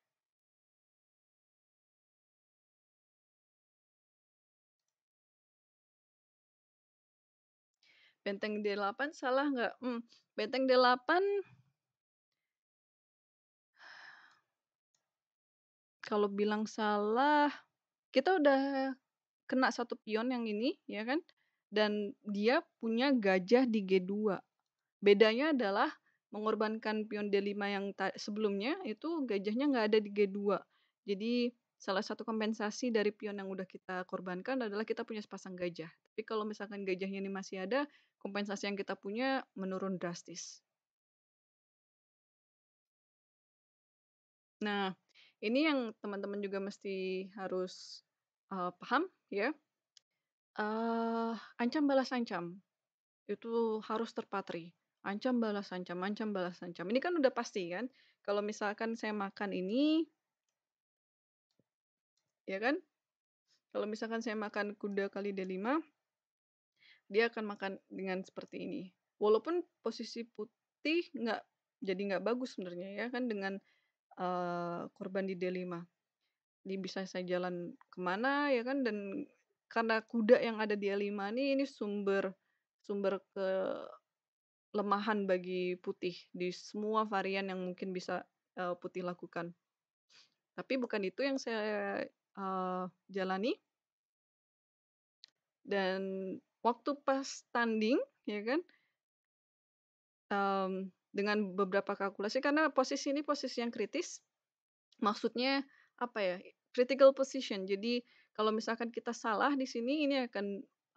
Benteng D8 salah nggak? Hmm, benteng D8 kalau bilang salah kita udah kena satu pion yang ini ya kan dan dia punya gajah di G2. Bedanya adalah mengorbankan pion D5 yang sebelumnya itu gajahnya nggak ada di G2. Jadi salah satu kompensasi dari pion yang udah kita korbankan adalah kita punya sepasang gajah. Tapi kalau misalkan gajahnya ini masih ada, kompensasi yang kita punya menurun drastis. Nah, ini yang teman-teman juga mesti harus uh, paham ya uh, ancam balas ancam. Itu harus terpatri. Ancam balas ancam ancam balas ancam. Ini kan udah pasti kan, kalau misalkan saya makan ini ya kan? Kalau misalkan saya makan kuda kali D5, dia akan makan dengan seperti ini. Walaupun posisi putih nggak jadi nggak bagus sebenarnya ya kan dengan, uh, korban di D5. ini bisa saya jalan kemana ya kan dan karena kuda yang ada di E5 ini ini sumber sumber ke lemahan bagi putih di semua varian yang mungkin bisa uh, putih lakukan. Tapi bukan itu yang saya uh, jalani. Dan waktu pas tanding, ya kan, um, dengan beberapa kalkulasi karena posisi ini posisi yang kritis. Maksudnya apa ya? Critical position. Jadi kalau misalkan kita salah di sini, ini akan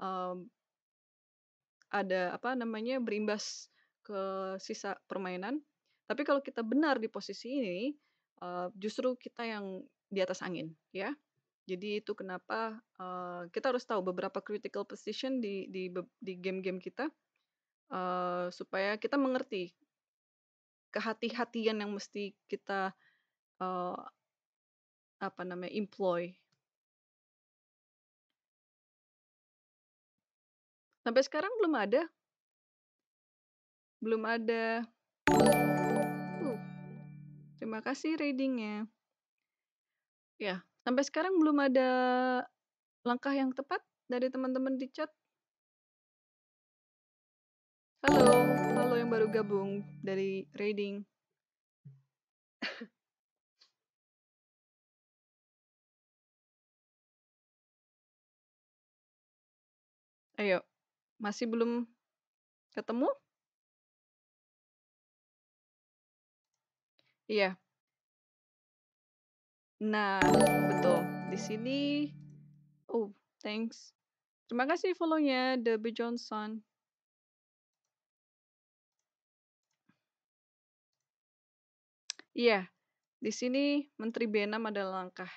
um, ada apa namanya berimbas ke sisa permainan. Tapi kalau kita benar di posisi ini, uh, justru kita yang di atas angin, ya. Jadi itu kenapa uh, kita harus tahu beberapa critical position di di di game-game kita uh, supaya kita mengerti kehati-hatian yang mesti kita uh, apa namanya employ Sampai sekarang belum ada. Belum ada. Uh, terima kasih readingnya. Ya, sampai sekarang belum ada langkah yang tepat dari teman-teman di chat. Halo, halo yang baru gabung dari reading. Ayo, masih belum ketemu? Iya. Nah, betul. Di sini oh, thanks. Terima kasih follow-nya Debbie Johnson. Iya, di sini Menteri Benam adalah langkah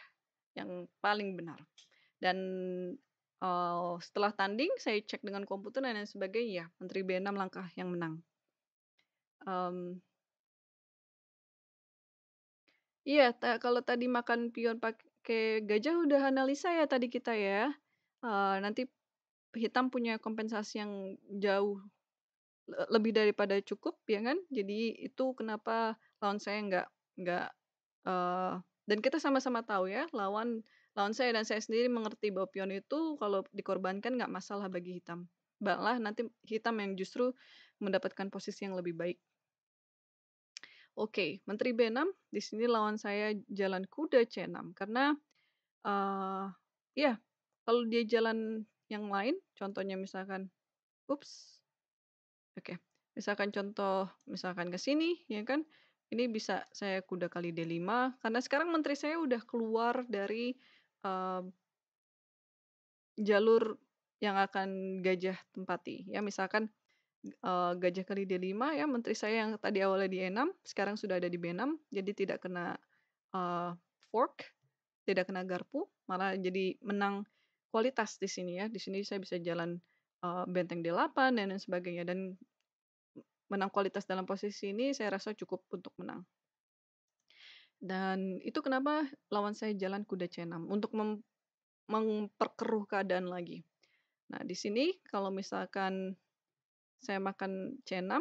yang paling benar. Dan uh, setelah tanding saya cek dengan komputer dan lain sebagainya, Menteri iya, B6 langkah yang menang. um, Iya, ta kalau tadi makan pion pakai gajah udah analisa ya tadi kita ya, uh, nanti hitam punya kompensasi yang jauh lebih daripada cukup ya kan, jadi itu kenapa lawan saya nggak nggak uh, dan kita sama-sama tahu ya lawan lawan saya dan saya sendiri mengerti bahwa pion itu kalau dikorbankan nggak masalah bagi hitam malah nanti hitam yang justru mendapatkan posisi yang lebih baik oke okay, menteri b6 di sini lawan saya jalan kuda c6 karena uh, eh, ya yeah, kalau dia jalan yang lain contohnya misalkan ups oke okay. misalkan contoh misalkan ke sini ya kan ini bisa saya kuda kali D5 karena sekarang menteri saya udah keluar dari um, jalur yang akan Gajah tempati. Ya misalkan, uh, Gajah kali D5 ya menteri saya yang tadi awalnya di E6 sekarang sudah ada di B6 jadi tidak kena, uh, fork, tidak kena garpu, malah jadi menang kualitas di sini ya. Di sini saya bisa jalan, uh, benteng D8 dan lain sebagainya dan, menang kualitas dalam posisi ini saya rasa cukup untuk menang. Dan itu kenapa lawan saya jalan kuda C6 untuk mem memperkeruh keadaan lagi. Nah, di sini kalau misalkan saya makan C6,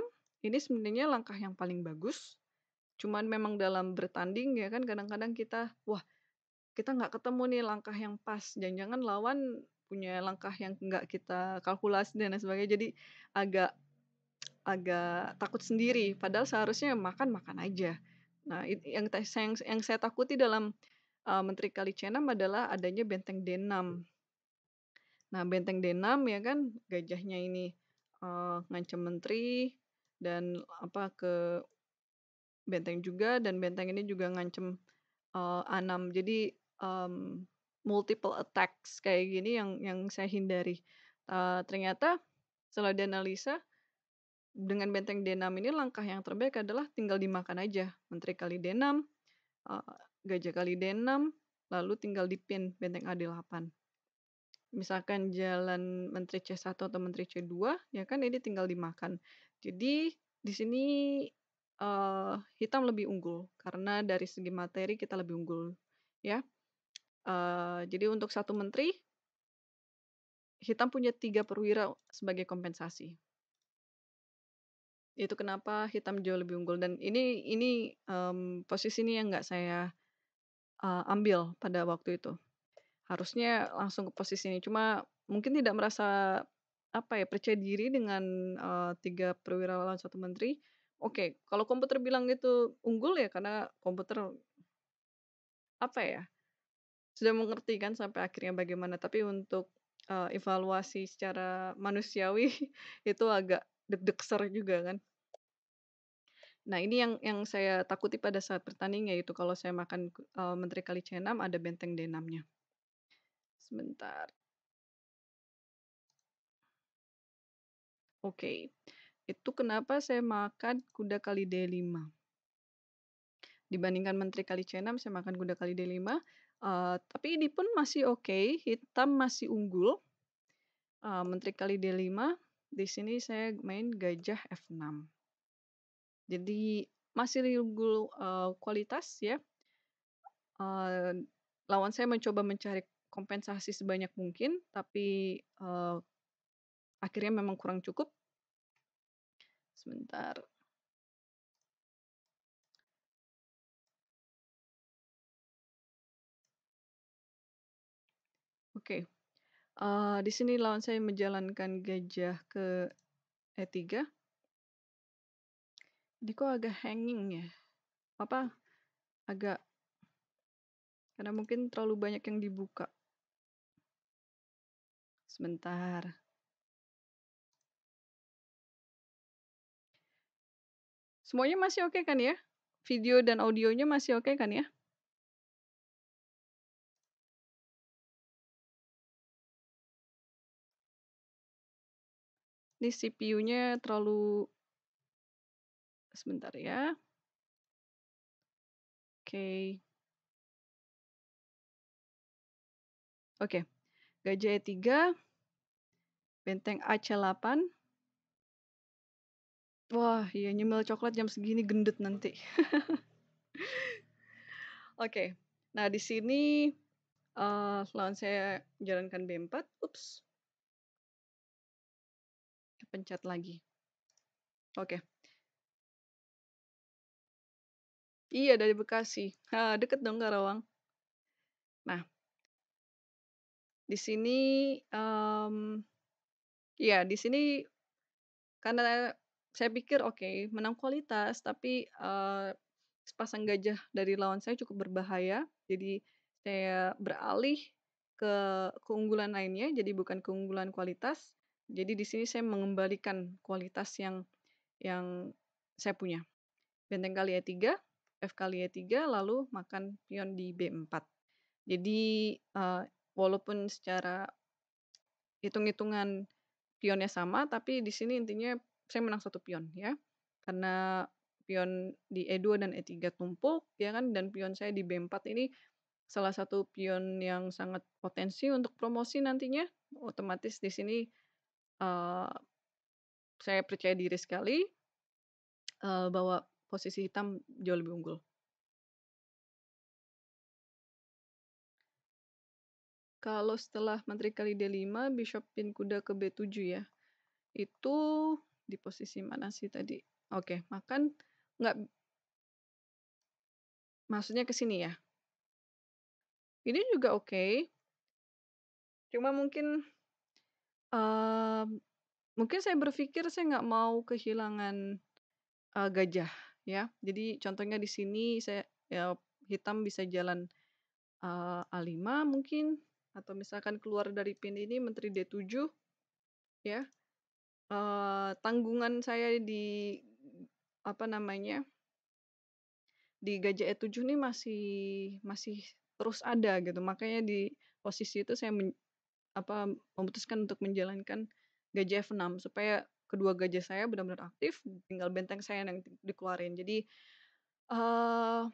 ini sebenarnya langkah yang paling bagus. Cuman memang dalam bertanding ya kan kadang-kadang kita wah kita nggak ketemu nih langkah yang pas. Jangan-jangan lawan punya langkah yang nggak kita kalkulasi dan lain sebagainya. Jadi agak agak takut sendiri. Padahal seharusnya makan makan aja. Nah, yang, yang yang saya takuti dalam uh, Menteri Kali Cenam adalah adanya benteng D6. Nah, benteng D6 ya kan gajahnya ini uh, ngancam menteri dan apa ke benteng juga dan benteng ini juga ngancem uh, anam. Jadi um, multiple attacks kayak gini yang yang saya hindari. Uh, ternyata setelah dianalisa dengan benteng Denam ini langkah yang terbaik adalah tinggal dimakan aja. Menteri kali Denam, eh, gajah kali Denam, lalu tinggal dipin benteng A8. Misalkan jalan Menteri C1 atau Menteri C2, ya kan ini tinggal dimakan. Jadi di sini uh, hitam lebih unggul karena dari segi materi kita lebih unggul, ya. Uh, jadi untuk satu menteri, hitam punya tiga perwira sebagai kompensasi. Itu kenapa hitam jauh lebih unggul dan ini ini, um, posisi ini yang nggak saya, uh, ambil pada waktu itu. Harusnya langsung ke posisi ini, cuma mungkin tidak merasa, apa ya, percaya diri dengan, uh, tiga perwira lawan satu menteri. Oke, kalau komputer bilang itu unggul ya karena komputer apa ya, sudah mengerti kan sampai akhirnya bagaimana, tapi untuk, uh, evaluasi secara manusiawi itu agak deg-deg juga kan. Nah, ini yang yang saya takuti pada saat bertanding yaitu kalau saya makan, uh, menteri kali C6 ada benteng D6-nya. Sebentar. Oke, itu kenapa saya makan kuda kali D5. Dibandingkan menteri kali C6 saya makan kuda kali D5, Uh, eh, tapi ini pun masih oke, hitam masih unggul. Uh, menteri kali D5, di sini saya main gajah F6. Jadi masih unggul, uh, kualitas ya, uh, lawan saya mencoba mencari kompensasi sebanyak mungkin, tapi, uh, akhirnya memang kurang cukup. Sebentar. Oke, uh, di sini lawan saya menjalankan gajah ke E3. Diko agak hanging ya? Apa, agak karena mungkin terlalu banyak yang dibuka. Sebentar. Semuanya masih oke kan ya? Video dan audionya masih oke kan ya? Ini CPU-nya terlalu Sebentar ya. Oke. Okay. Oke. Okay. Gajah E3, benteng AC8. Wah, iya nyemil coklat jam segini gendut nanti. Oke. okay. Nah, di sini uh, lawan saya jalankan B4. Ups. Pencet lagi. Oke. Okay. Iya, dari Bekasi. Ha, deket dong Karawang. Nah di sini, um, iya di sini karena saya pikir, "Oke, menang kualitas tapi, uh, sepasang gajah dari lawan saya cukup berbahaya." Jadi saya beralih ke keunggulan lainnya, jadi bukan keunggulan kualitas. Jadi di sini saya mengembalikan kualitas yang yang saya punya. Benteng Kali ya tiga. F kali E3 lalu makan pion di B4. Jadi uh, walaupun secara hitung-hitungan pionnya sama, tapi di sini intinya saya menang satu pion ya. Karena pion di E2 dan E3 tumpuk ya kan dan pion saya di B4 ini salah satu pion yang sangat potensi untuk promosi nantinya. Otomatis di sini uh, saya percaya diri sekali uh, bahwa posisi hitam jauh lebih unggul. Kalau setelah menteri kali D5, bishop pin kuda ke B7 ya. Itu di posisi mana sih tadi? Oke, makan nggak maksudnya ke sini ya. Ini juga oke. Cuma mungkin uh, mungkin saya berpikir saya nggak mau kehilangan uh, gajah ya. Jadi contohnya di sini saya ya, hitam bisa jalan uh, eh, A5 mungkin atau misalkan keluar dari pin ini menteri D7 ya. Uh, tanggungan saya di apa namanya? di gajah E7 ini masih masih terus ada gitu. Makanya di posisi itu saya men, apa memutuskan untuk menjalankan gajah F6 supaya kedua gajah saya benar-benar aktif tinggal benteng saya yang dikeluarin jadi uh,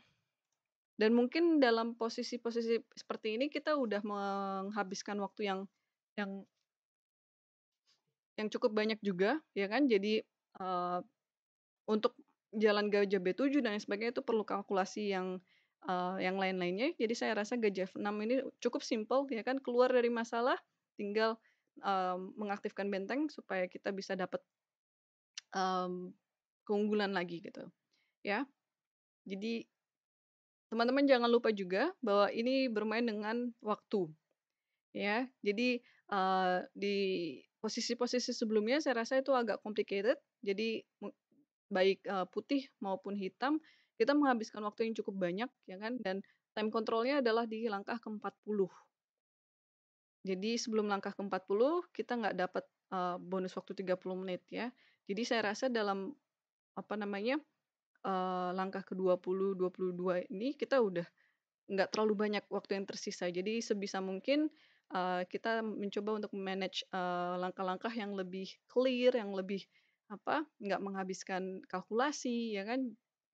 dan mungkin dalam posisi-posisi seperti ini kita udah menghabiskan waktu yang yang yang cukup banyak juga ya kan jadi uh, untuk jalan gajah B7 dan sebagainya itu perlu kalkulasi yang uh, yang lain-lainnya jadi saya rasa gajah 6 ini cukup simple ya kan keluar dari masalah tinggal um, mengaktifkan benteng supaya kita bisa dapat um, keunggulan lagi gitu. Ya. Jadi teman-teman jangan lupa juga bahwa ini bermain dengan waktu. Ya. Jadi uh, di posisi-posisi sebelumnya saya rasa itu agak complicated. Jadi baik uh, putih maupun hitam kita menghabiskan waktu yang cukup banyak ya kan dan time controlnya adalah di langkah ke-40 jadi sebelum langkah ke-40 kita nggak dapat uh, bonus waktu 30 menit ya. Jadi saya rasa dalam apa namanya uh, langkah ke-20 22 ini kita udah nggak terlalu banyak waktu yang tersisa. Jadi sebisa mungkin uh, kita mencoba untuk manage langkah-langkah uh, yang lebih clear, yang lebih apa nggak menghabiskan kalkulasi ya kan.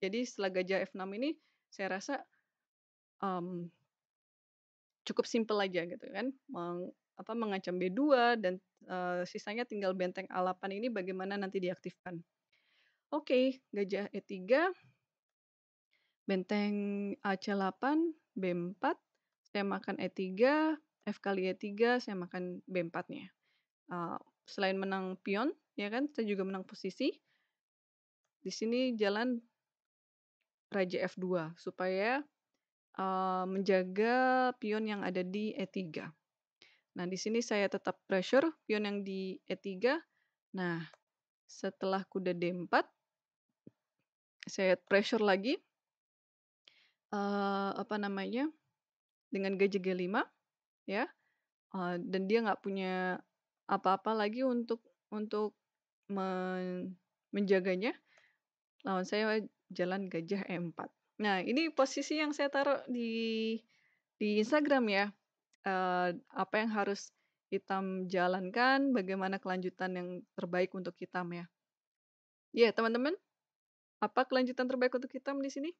Jadi setelah gajah F6 ini saya rasa um, cukup simpel aja gitu kan Meng, apa mengancam B2 dan uh, sisanya tinggal benteng A8 ini bagaimana nanti diaktifkan. Oke, okay, gajah E3 benteng AC8 B4 saya makan E3 F kali E3 saya makan B4-nya. Uh, selain menang pion ya kan saya juga menang posisi. Di sini jalan raja F2 supaya menjaga pion yang ada di E3. Nah, di sini saya tetap pressure pion yang di E3. Nah, setelah kuda D4, saya pressure lagi, Uh, apa namanya, dengan gajah G5, ya. Uh, dan dia nggak punya apa-apa lagi untuk untuk men menjaganya. Lawan saya jalan gajah E4. Nah, ini posisi yang saya taruh di di Instagram ya. Uh, apa yang harus Hitam jalankan, bagaimana kelanjutan yang terbaik untuk Hitam ya. Ya, yeah, teman-teman. Apa kelanjutan terbaik untuk Hitam di sini?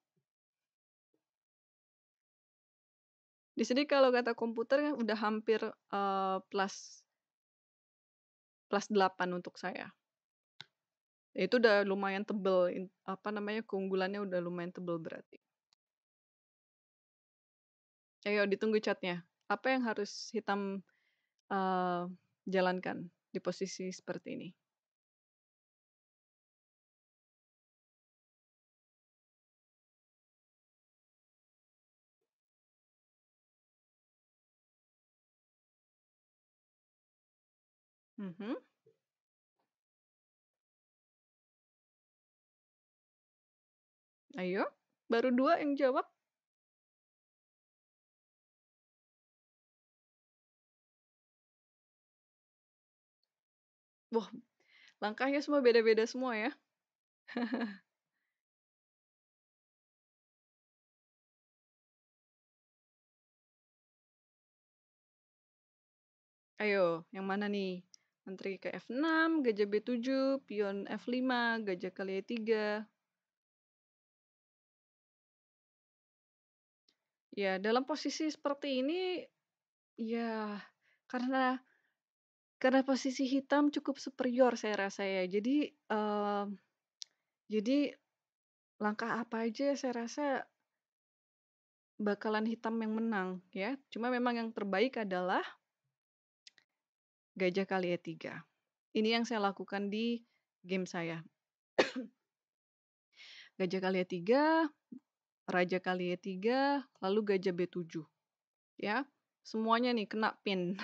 Di sini kalau kata komputer ya, udah hampir uh, plus plus 8 untuk saya. Ya itu udah lumayan tebel, apa namanya, keunggulannya udah lumayan tebel berarti. Ayo ya, ya, ditunggu catnya Apa yang harus hitam, uh, jalankan di posisi seperti ini? Mm-hmm. Ayo, baru dua yang jawab. Wah, langkahnya semua beda-beda semua ya. Ayo, yang mana nih? Menteri ke F6, gajah B7, pion F5, gajah ke E3. Ya, dalam posisi seperti ini, ya karena karena posisi hitam cukup superior saya rasa ya. Jadi, um, jadi langkah apa aja saya rasa bakalan hitam yang menang ya. Cuma memang yang terbaik adalah gajah kali E3. Ini yang saya lakukan di game saya. Gajah kali E3 Raja kali E3, lalu Gajah B7. Ya, semuanya nih kena pin.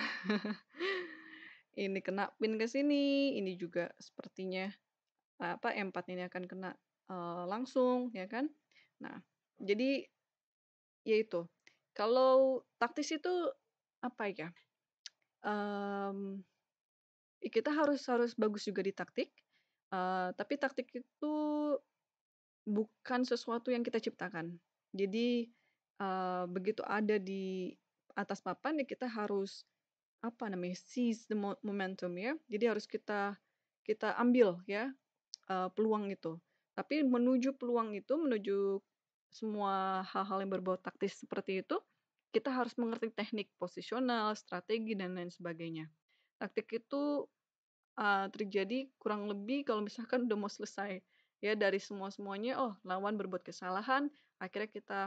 ini kena pin ke sini, ini juga sepertinya apa M4 ini akan kena uh, langsung, ya kan? Nah, jadi yaitu kalau taktis itu apa ya? Um, kita harus harus bagus juga di taktik, uh, tapi taktik itu Bukan sesuatu yang kita ciptakan. Jadi uh, begitu ada di atas papan ya kita harus apa namanya seize the momentum ya. Jadi harus kita kita ambil ya uh, peluang itu. Tapi menuju peluang itu, menuju semua hal-hal yang berbau taktis seperti itu, kita harus mengerti teknik posisional, strategi dan lain sebagainya. Taktik itu uh, terjadi kurang lebih kalau misalkan udah mau selesai ya dari semua semuanya oh lawan berbuat kesalahan akhirnya kita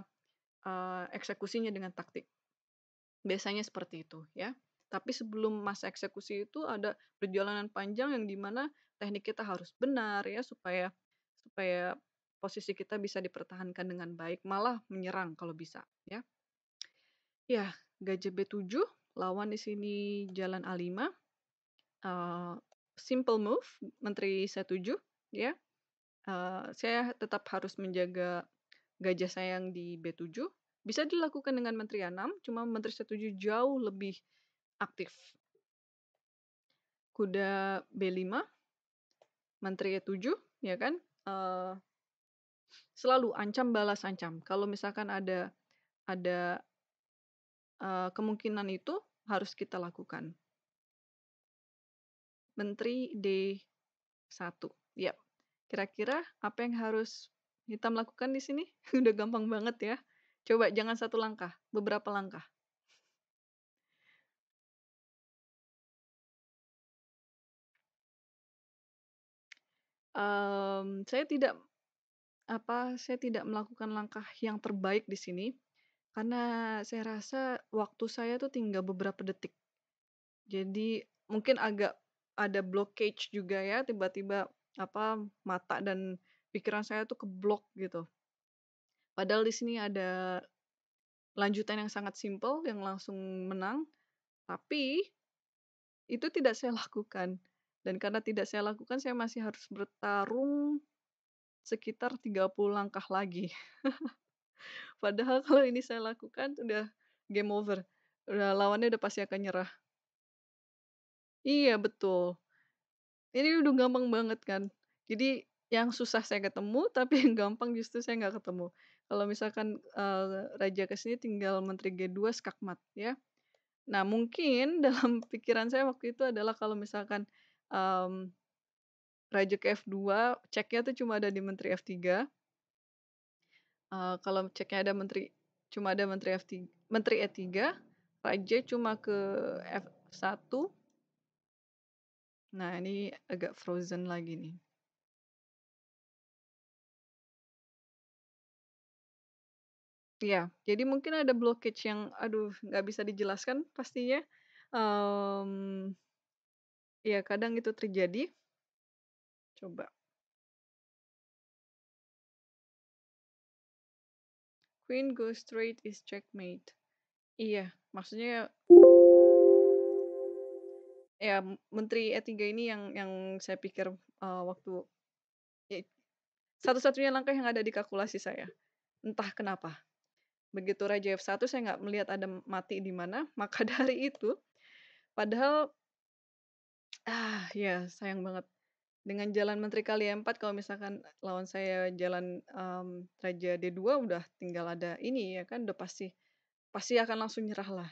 uh, eksekusinya dengan taktik biasanya seperti itu ya tapi sebelum masa eksekusi itu ada perjalanan panjang yang dimana teknik kita harus benar ya supaya supaya posisi kita bisa dipertahankan dengan baik malah menyerang kalau bisa ya ya gajah B7 lawan di sini jalan A5 uh, eh, simple move menteri C7 ya Eh, saya tetap harus menjaga gajah saya yang di B7, bisa dilakukan dengan menteri A6, cuma menteri C7 jauh lebih aktif. Kuda B5, menteri E7, ya kan? Uh, selalu ancam balas ancam. Kalau misalkan ada ada uh, kemungkinan itu harus kita lakukan. Menteri D1. Yep. Ya. Kira-kira apa yang harus kita lakukan di sini? Udah gampang banget ya. Coba jangan satu langkah, beberapa langkah. Um, saya tidak apa saya tidak melakukan langkah yang terbaik di sini karena saya rasa waktu saya tuh tinggal beberapa detik. Jadi mungkin agak ada blockage juga ya tiba-tiba apa, mata dan pikiran saya tuh keblok gitu. Padahal di sini ada lanjutan yang sangat simpel yang langsung menang, tapi itu tidak saya lakukan. Dan karena tidak saya lakukan, saya masih harus bertarung sekitar 30 langkah lagi. Padahal kalau ini saya lakukan udah game over. Udah lawannya udah pasti akan nyerah. Iya, betul. Ini udah gampang banget kan. Jadi yang susah saya ketemu, tapi yang gampang justru saya nggak ketemu. Kalau misalkan uh, raja ke sini tinggal menteri G2 skakmat ya. Nah, mungkin dalam pikiran saya waktu itu adalah kalau misalkan um, raja ke F2, ceknya tuh cuma ada di menteri F3. Uh, eh, kalau ceknya ada menteri cuma ada menteri F3, menteri E3, raja cuma ke F1, Nah, ini agak frozen lagi nih. ya jadi mungkin ada blockage yang aduh nggak bisa dijelaskan pastinya, ya ya, kadang itu terjadi. Coba. Queen goes straight is checkmate. Iya, maksudnya Ya, Menteri E3 ini yang yang saya pikir, uh, waktu ya satu-satunya langkah yang ada di kalkulasi saya, entah kenapa. Begitu raja F1 saya nggak melihat ada mati di mana, maka dari itu padahal ah, ya sayang banget. Dengan jalan menteri kali e M4 kalau misalkan lawan saya jalan, um, raja D2 udah tinggal ada ini ya kan, udah pasti pasti akan langsung nyerah lah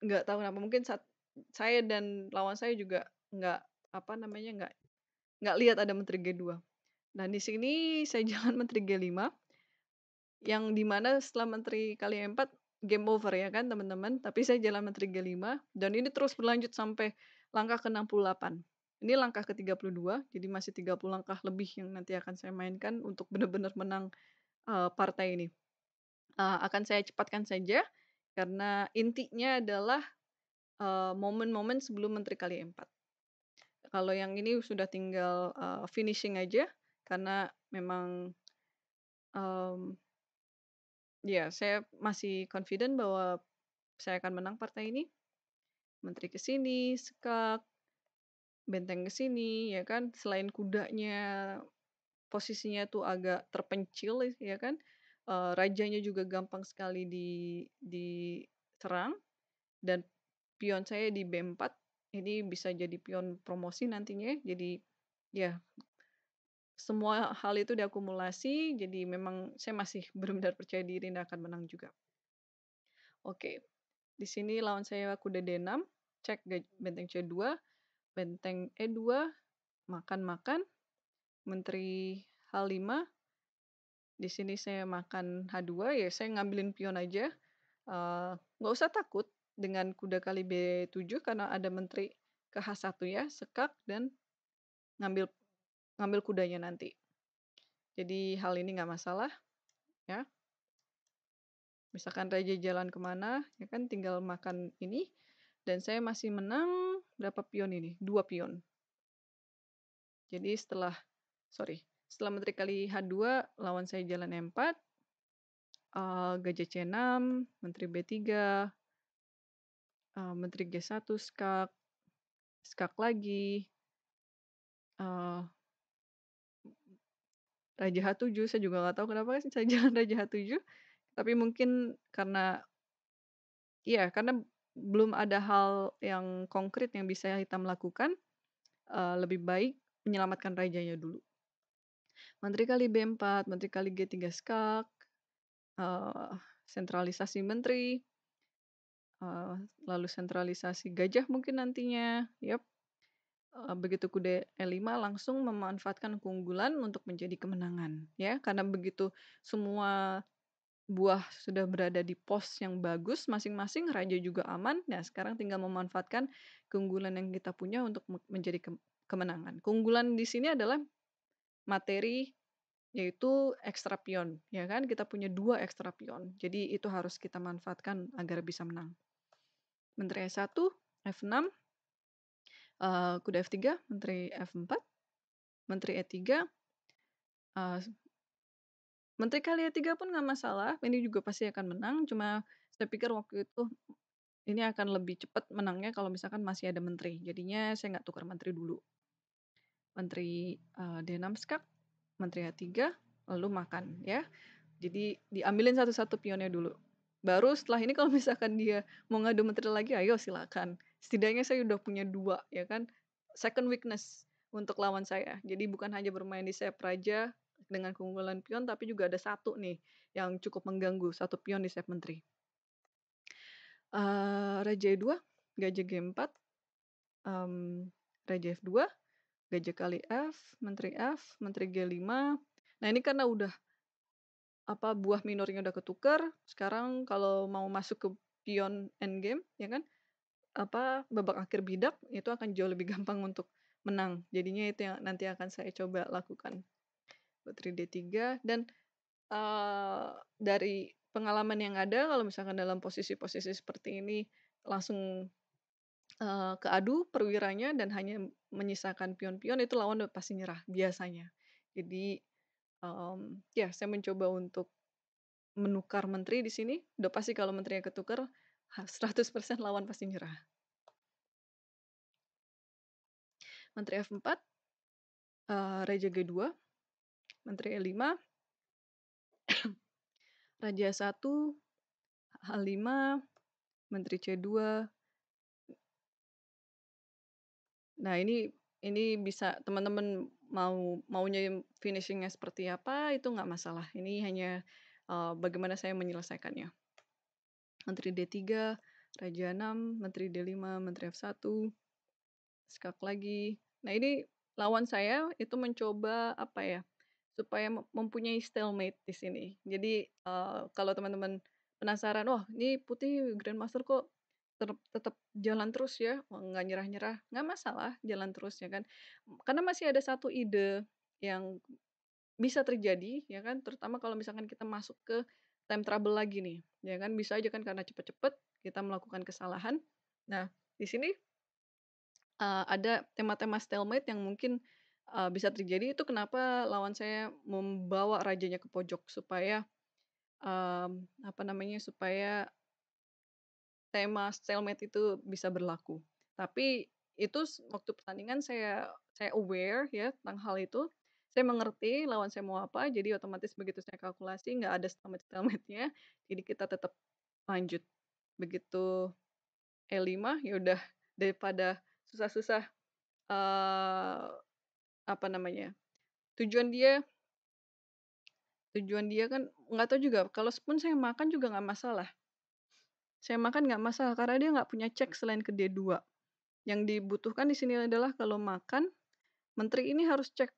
nggak tahu kenapa, mungkin saat saya dan lawan saya juga nggak apa namanya nggak nggak lihat ada menteri G2. Nah di sini saya jalan menteri G5 yang dimana setelah menteri kali 4 game over ya kan teman-teman. Tapi saya jalan menteri G5 dan ini terus berlanjut sampai langkah ke-68. Ini langkah ke-32, jadi masih 30 langkah lebih yang nanti akan saya mainkan untuk benar-benar menang uh, partai ini. Uh, akan saya cepatkan saja, karena intinya adalah momen eh, momen-momen sebelum Menteri Kali empat. Kalau yang ini sudah tinggal, uh, finishing aja karena memang, um, ya saya masih confident bahwa saya akan menang partai ini. Menteri ke sini, sekak, benteng ke sini, ya kan. Selain kudanya posisinya tuh agak terpencil ya kan, Uh, rajanya juga gampang sekali di dan pion saya di B4 ini bisa jadi pion promosi nantinya ya. jadi ya semua hal itu diakumulasi jadi memang saya masih belum benar percaya diri dan akan menang juga oke di sini lawan saya kuda D6 cek benteng C2 benteng E2 makan-makan menteri H5 di sini saya makan H2 ya saya ngambilin pion aja eh, nggak uh, usah takut dengan kuda kali B7 karena ada menteri ke H1 ya, sekak dan ngambil ngambil kudanya nanti. Jadi hal ini nggak masalah ya. Misalkan raja jalan kemana, ya kan tinggal makan ini dan saya masih menang berapa pion ini? Dua pion. Jadi setelah sorry, setelah menteri kali H2 lawan saya jalan M4, uh, eh, gajah C6, menteri B3, uh, menteri G1, skak, skak lagi. uh, Raja H7, saya juga nggak tahu kenapa sih saya jalan Raja H7, tapi mungkin karena Iya, karena belum ada hal yang konkret yang bisa kita melakukan, uh, lebih baik menyelamatkan rajanya dulu. Menteri kali B4, menteri kali G3 skak, uh, sentralisasi menteri. Eh, lalu sentralisasi gajah mungkin nantinya, yep eh, begitu kuda E5 langsung memanfaatkan keunggulan untuk menjadi kemenangan, ya. Karena begitu semua buah sudah berada di pos yang bagus masing-masing, raja juga aman. Nah, sekarang tinggal memanfaatkan keunggulan yang kita punya untuk menjadi ke kemenangan. Keunggulan di sini adalah materi, yaitu ekstra pion, ya kan? Kita punya dua ekstra pion, jadi itu harus kita manfaatkan agar bisa menang menteri s 1 F6, uh, kuda F3, menteri F4, menteri E3, uh, eh, menteri kali E3 pun nggak masalah, ini juga pasti akan menang, cuma saya pikir waktu itu ini akan lebih cepat menangnya kalau misalkan masih ada menteri, jadinya saya nggak tukar menteri dulu. Menteri uh, eh, D6 skak, menteri e A3, lalu makan ya. Jadi diambilin satu-satu pionnya dulu baru setelah ini kalau misalkan dia mau ngadu material lagi ayo silakan setidaknya saya udah punya dua ya kan second weakness untuk lawan saya jadi bukan hanya bermain di sayap raja dengan keunggulan pion tapi juga ada satu nih yang cukup mengganggu satu pion di sayap menteri uh, raja e2 gajah g4 um, raja f2 gajah kali f menteri f menteri g5 nah ini karena udah apa buah minornya udah ketuker sekarang kalau mau masuk ke pion endgame ya kan apa babak akhir bidak itu akan jauh lebih gampang untuk menang jadinya itu yang nanti akan saya coba lakukan 3D3 dan uh, dari pengalaman yang ada kalau misalkan dalam posisi-posisi seperti ini langsung uh, keadu perwiranya dan hanya menyisakan pion-pion itu lawan pasti nyerah biasanya jadi um, ya saya mencoba untuk menukar menteri di sini, udah pasti kalau menterinya ketukar, 100% lawan pasti nyerah. Menteri F4, uh, eh, raja G2, menteri E5, raja 1 H5, menteri C2. Nah ini ini bisa teman-teman mau maunya finishingnya seperti apa itu nggak masalah. Ini hanya uh, bagaimana saya menyelesaikannya. Menteri D3, Raja 6, Menteri D5, Menteri F1, skak lagi. Nah ini lawan saya itu mencoba apa ya supaya mempunyai stalemate di sini. Jadi uh, kalau teman-teman penasaran, wah oh, ini putih grandmaster kok tetap tetap jalan terus ya nggak nyerah-nyerah nggak masalah jalan terus ya kan karena masih ada satu ide yang bisa terjadi ya kan terutama kalau misalkan kita masuk ke time trouble lagi nih ya kan bisa aja kan karena cepet-cepet kita melakukan kesalahan nah di sini uh, ada tema-tema stalemate yang mungkin uh, bisa terjadi itu kenapa lawan saya membawa rajanya ke pojok supaya um, apa namanya supaya tema stalemate itu bisa berlaku. Tapi itu waktu pertandingan saya saya aware ya tentang hal itu. Saya mengerti lawan saya mau apa, jadi otomatis begitu saya kalkulasi nggak ada stalemate stalemate-nya, jadi kita tetap lanjut. Begitu E5 ya udah daripada susah-susah uh, apa namanya tujuan dia tujuan dia kan nggak tahu juga kalau pun saya makan juga nggak masalah saya makan nggak masalah karena dia nggak punya cek selain ke D2. Yang dibutuhkan di sini adalah kalau makan, menteri ini harus cek,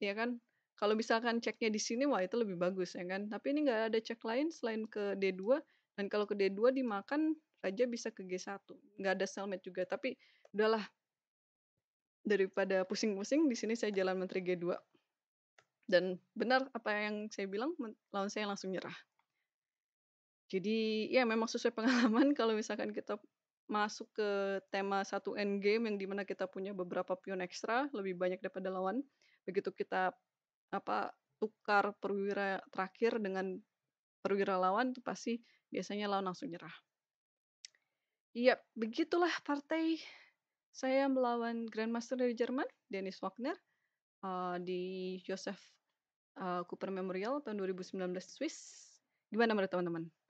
ya kan? Kalau misalkan ceknya di sini, wah itu lebih bagus ya kan? Tapi ini nggak ada cek lain selain ke D2, dan kalau ke D2 dimakan, Raja bisa ke G1. Nggak ada selmet juga, tapi udahlah. Daripada pusing-pusing, di sini saya jalan menteri G2. Dan benar apa yang saya bilang, lawan saya langsung nyerah. Jadi ya memang sesuai pengalaman kalau misalkan kita masuk ke tema satu endgame yang dimana kita punya beberapa pion ekstra lebih banyak daripada lawan. Begitu kita apa tukar perwira terakhir dengan perwira lawan itu pasti biasanya lawan langsung nyerah. Iya, begitulah partai saya melawan Grandmaster dari Jerman, Dennis Wagner, uh, di Joseph uh, Cooper Memorial tahun 2019 Swiss. Gimana menurut teman-teman?